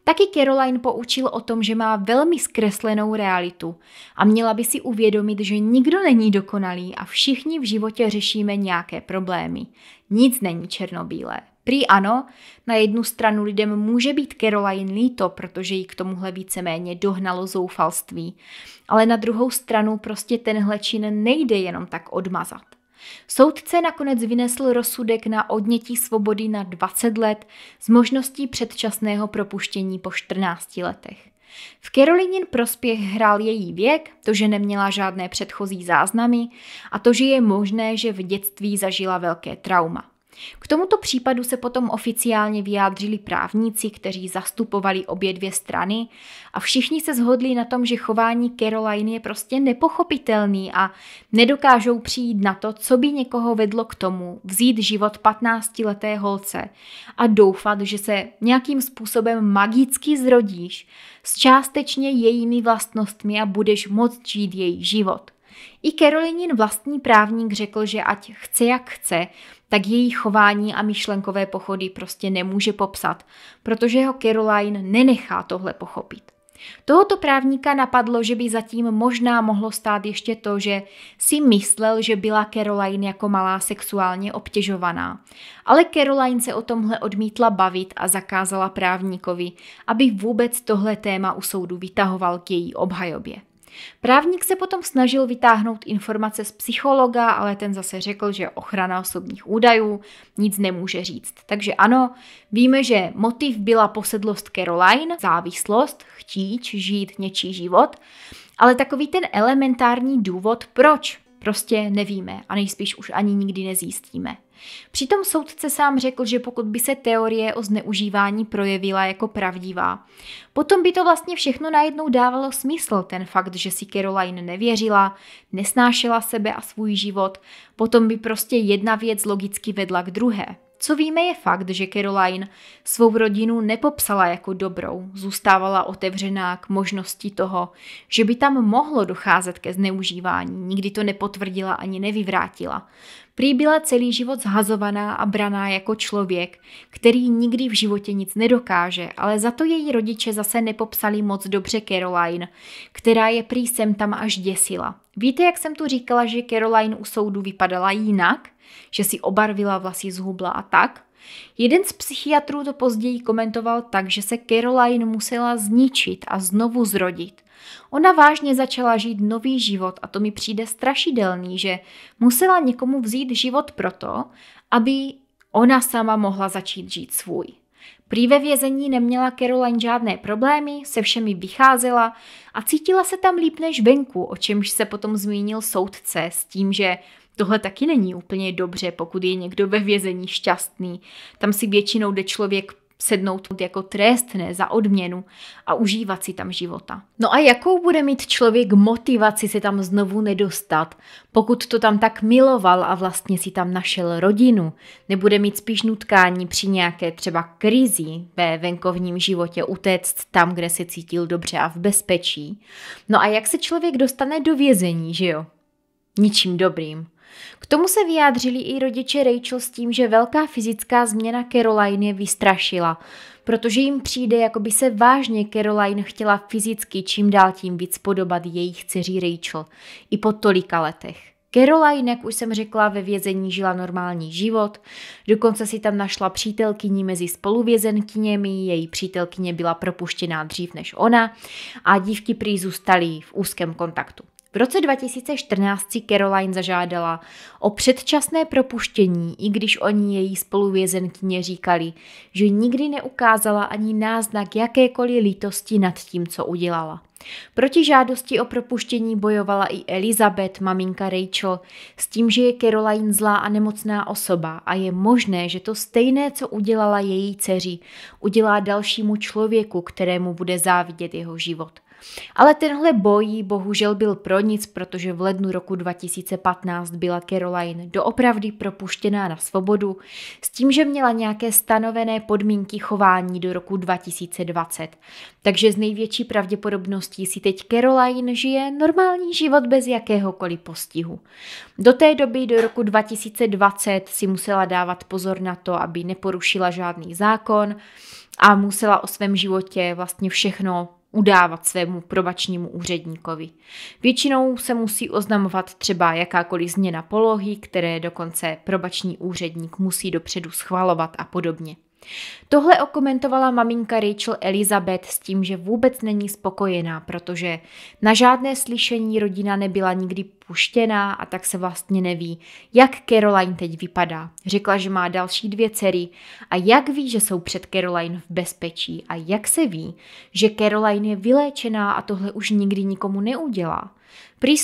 Taky Caroline poučil o tom, že má velmi zkreslenou realitu a měla by si uvědomit, že nikdo není dokonalý a všichni v životě řešíme nějaké problémy. Nic není černobílé. Prý ano, na jednu stranu lidem může být Caroline líto, protože jí k tomuhle víceméně dohnalo zoufalství, ale na druhou stranu prostě tenhle čin nejde jenom tak odmazat. Soudce nakonec vynesl rozsudek na odnětí svobody na 20 let s možností předčasného propuštění po 14 letech. V Karolinin prospěch hrál její věk, to, že neměla žádné předchozí záznamy a to, že je možné, že v dětství zažila velké trauma. K tomuto případu se potom oficiálně vyjádřili právníci, kteří zastupovali obě dvě strany a všichni se zhodli na tom, že chování Caroline je prostě nepochopitelný a nedokážou přijít na to, co by někoho vedlo k tomu vzít život 15-leté holce a doufat, že se nějakým způsobem magicky zrodíš s částečně jejími vlastnostmi a budeš moct žít její život. I Karolinin vlastní právník řekl, že ať chce jak chce, tak její chování a myšlenkové pochody prostě nemůže popsat, protože ho Caroline nenechá tohle pochopit. Tohoto právníka napadlo, že by zatím možná mohlo stát ještě to, že si myslel, že byla Caroline jako malá sexuálně obtěžovaná. Ale Caroline se o tomhle odmítla bavit a zakázala právníkovi, aby vůbec tohle téma u soudu vytahoval k její obhajobě. Právník se potom snažil vytáhnout informace z psychologa, ale ten zase řekl, že ochrana osobních údajů nic nemůže říct. Takže ano, víme, že motiv byla posedlost Caroline, závislost, chtíč žít něčí život, ale takový ten elementární důvod, proč, prostě nevíme a nejspíš už ani nikdy nezjistíme. Přitom soudce sám řekl, že pokud by se teorie o zneužívání projevila jako pravdivá, potom by to vlastně všechno najednou dávalo smysl, ten fakt, že si Caroline nevěřila, nesnášela sebe a svůj život, potom by prostě jedna věc logicky vedla k druhé. Co víme je fakt, že Caroline svou rodinu nepopsala jako dobrou, zůstávala otevřená k možnosti toho, že by tam mohlo docházet ke zneužívání, nikdy to nepotvrdila ani nevyvrátila. Prý byla celý život zhazovaná a braná jako člověk, který nikdy v životě nic nedokáže, ale za to její rodiče zase nepopsali moc dobře Caroline, která je prý sem tam až děsila. Víte, jak jsem tu říkala, že Caroline u soudu vypadala jinak? že si obarvila vlasy, zhubla a tak. Jeden z psychiatrů to později komentoval tak, že se Caroline musela zničit a znovu zrodit. Ona vážně začala žít nový život a to mi přijde strašidelný, že musela někomu vzít život proto, aby ona sama mohla začít žít svůj. Prý ve vězení neměla Caroline žádné problémy, se všemi vycházela a cítila se tam líp než venku, o čemž se potom zmínil soudce s tím, že Tohle taky není úplně dobře, pokud je někdo ve vězení šťastný. Tam si většinou jde člověk sednout jako trestné za odměnu a užívat si tam života. No a jakou bude mít člověk motivaci se tam znovu nedostat, pokud to tam tak miloval a vlastně si tam našel rodinu? Nebude mít spíš nutkání při nějaké třeba krizi ve venkovním životě utéct tam, kde se cítil dobře a v bezpečí? No a jak se člověk dostane do vězení, že jo? Ničím dobrým. K tomu se vyjádřili i rodiče Rachel s tím, že velká fyzická změna Caroline je vystrašila, protože jim přijde, jako by se vážně Caroline chtěla fyzicky čím dál tím víc podobat jejich dceří Rachel, i po tolika letech. Caroline, jak už jsem řekla, ve vězení žila normální život, dokonce si tam našla přítelkyni mezi spoluvězenkyněmi, její přítelkyně byla propuštěná dřív než ona a dívky prý zůstaly v úzkém kontaktu. V roce 2014 si Caroline zažádala o předčasné propuštění, i když oni její spoluvězenkyně říkali, že nikdy neukázala ani náznak jakékoliv lítosti nad tím, co udělala. Proti žádosti o propuštění bojovala i Elizabeth, maminka Rachel, s tím, že je Caroline zlá a nemocná osoba a je možné, že to stejné, co udělala její dceři, udělá dalšímu člověku, kterému bude závidět jeho život – ale tenhle boj bohužel byl pro nic, protože v lednu roku 2015 byla Caroline doopravdy propuštěná na svobodu s tím, že měla nějaké stanovené podmínky chování do roku 2020. Takže z největší pravděpodobností si teď Caroline žije normální život bez jakéhokoliv postihu. Do té doby, do roku 2020, si musela dávat pozor na to, aby neporušila žádný zákon a musela o svém životě vlastně všechno udávat svému probačnímu úředníkovi. Většinou se musí oznamovat třeba jakákoliv změna polohy, které dokonce probační úředník musí dopředu schvalovat a podobně. Tohle okomentovala maminka Rachel Elizabeth s tím, že vůbec není spokojená, protože na žádné slyšení rodina nebyla nikdy puštěná a tak se vlastně neví, jak Caroline teď vypadá. Řekla, že má další dvě dcery a jak ví, že jsou před Caroline v bezpečí a jak se ví, že Caroline je vyléčená a tohle už nikdy nikomu neudělá. Prý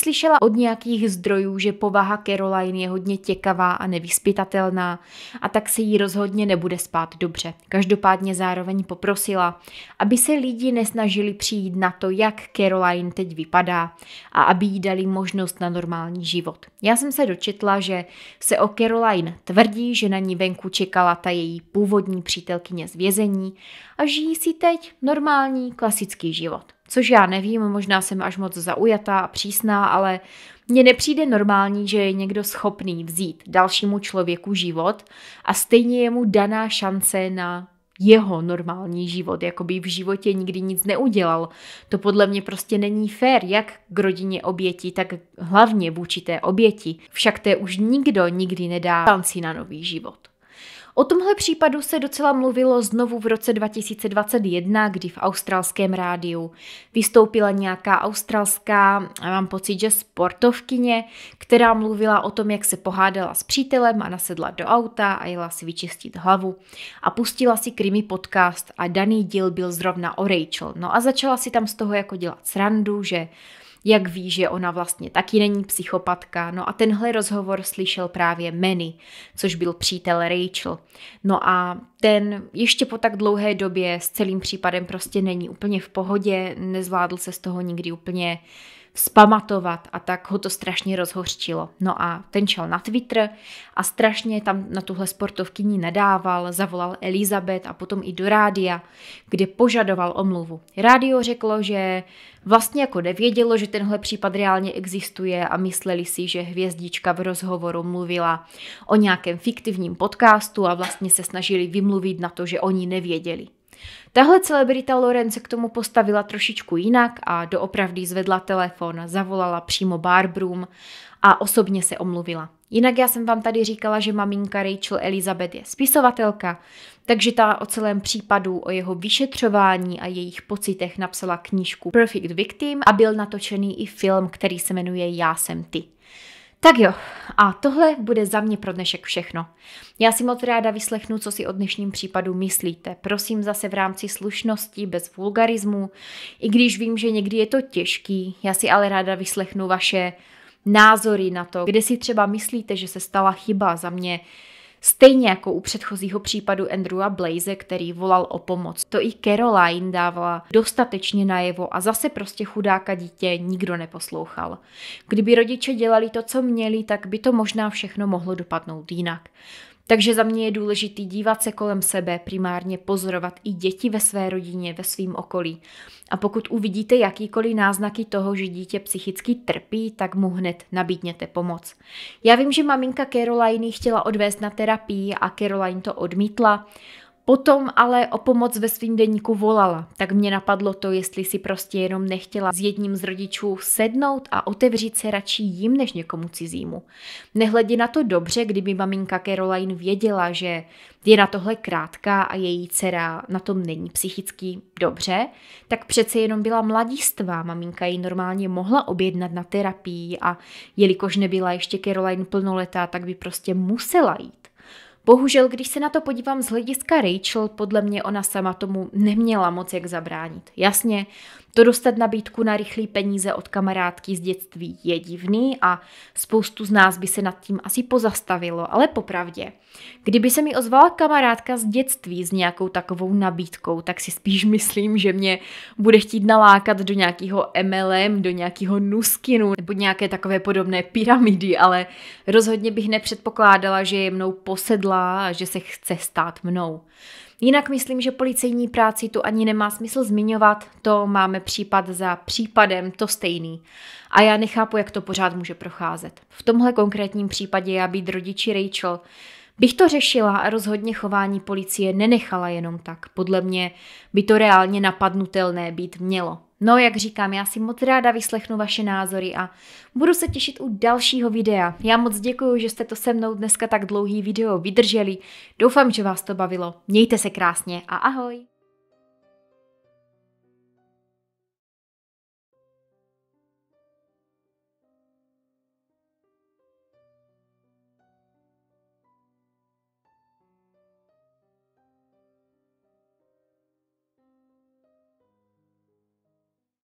od nějakých zdrojů, že povaha Caroline je hodně těkavá a nevyspytatelná a tak se jí rozhodně nebude spát dobře. Každopádně zároveň poprosila, aby se lidi nesnažili přijít na to, jak Caroline teď vypadá a aby jí dali možnost na normální život. Já jsem se dočetla, že se o Caroline tvrdí, že na ní venku čekala ta její původní přítelkyně z vězení a žijí si teď normální klasický život. Což já nevím, možná jsem až moc zaujatá a přísná, ale mně nepřijde normální, že je někdo schopný vzít dalšímu člověku život a stejně je mu daná šance na jeho normální život, jako by v životě nikdy nic neudělal. To podle mě prostě není fér, jak k rodině oběti, tak hlavně vůči té oběti. Však té už nikdo nikdy nedá šanci na nový život. O tomhle případu se docela mluvilo znovu v roce 2021, kdy v australském rádiu vystoupila nějaká australská, mám pocit, že sportovkyně, která mluvila o tom, jak se pohádala s přítelem a nasedla do auta a jela si vyčistit hlavu a pustila si krimi podcast a daný díl byl zrovna o Rachel. No a začala si tam z toho jako dělat srandu, že jak ví, že ona vlastně taky není psychopatka. No a tenhle rozhovor slyšel právě Manny, což byl přítel Rachel. No a ten ještě po tak dlouhé době s celým případem prostě není úplně v pohodě, nezvládl se z toho nikdy úplně uh, spamatovat a tak ho to strašně rozhořčilo. No a ten šel na Twitter a strašně tam na tuhle sportovkyni nadával, zavolal Elizabeth a potom i do rádia, kde požadoval omluvu. Rádio řeklo, že vlastně jako nevědělo, že tenhle případ reálně existuje a mysleli si, že hvězdička v rozhovoru mluvila o nějakém fiktivním podcastu a vlastně se snažili vymluvit na to, že oni nevěděli. Tahle celebrita Loren se k tomu postavila trošičku jinak a doopravdy zvedla telefon, zavolala přímo Barbrům a osobně se omluvila. Jinak já jsem vám tady říkala, že maminka Rachel Elizabeth je spisovatelka, takže ta o celém případu, o jeho vyšetřování a jejich pocitech napsala knížku Perfect Victim a byl natočený i film, který se jmenuje Já jsem ty. Tak jo, a tohle bude za mě pro dnešek všechno. Já si moc ráda vyslechnu, co si o dnešním případu myslíte. Prosím zase v rámci slušnosti, bez vulgarismu. I když vím, že někdy je to těžký, já si ale ráda vyslechnu vaše názory na to, kde si třeba myslíte, že se stala chyba za mě. Stejně jako u předchozího případu Andrewa Blaze, který volal o pomoc. To i Caroline dávala dostatečně najevo a zase prostě chudáka dítě nikdo neposlouchal. Kdyby rodiče dělali to, co měli, tak by to možná všechno mohlo dopadnout jinak. Takže za mě je důležité dívat se kolem sebe, primárně pozorovat i děti ve své rodině, ve svém okolí. A pokud uvidíte jakýkoliv náznaky toho, že dítě psychicky trpí, tak mu hned nabídněte pomoc. Já vím, že maminka Caroline chtěla odvést na terapii a Caroline to odmítla. Potom ale o pomoc ve svým denníku volala, tak mě napadlo to, jestli si prostě jenom nechtěla s jedním z rodičů sednout a otevřít se radši jim než někomu cizímu. Nehledě na to dobře, kdyby maminka Caroline věděla, že je na tohle krátká a její dcera na tom není psychicky dobře, tak přece jenom byla mladistvá, maminka ji normálně mohla objednat na terapii a jelikož nebyla ještě Caroline plnoletá, tak by prostě musela jít. Bohužel, když se na to podívám z hlediska Rachel, podle mě ona sama tomu neměla moc jak zabránit. Jasně, to dostat nabídku na rychlé peníze od kamarádky z dětství je divný a spoustu z nás by se nad tím asi pozastavilo, ale popravdě. Kdyby se mi ozvala kamarádka z dětství s nějakou takovou nabídkou, tak si spíš myslím, že mě bude chtít nalákat do nějakého MLM, do nějakého nuskinu nebo nějaké takové podobné pyramidy, ale rozhodně bych nepředpokládala, že je mnou posedlá a že se chce stát mnou. Jinak myslím, že policejní práci tu ani nemá smysl zmiňovat, to máme případ za případem, to stejný. A já nechápu, jak to pořád může procházet. V tomhle konkrétním případě já být rodiči Rachel, bych to řešila a rozhodně chování policie nenechala jenom tak. Podle mě by to reálně napadnutelné být mělo. No, jak říkám, já si moc ráda vyslechnu vaše názory a budu se těšit u dalšího videa. Já moc děkuji, že jste to se mnou dneska tak dlouhý video vydrželi. Doufám, že vás to bavilo. Mějte se krásně a ahoj!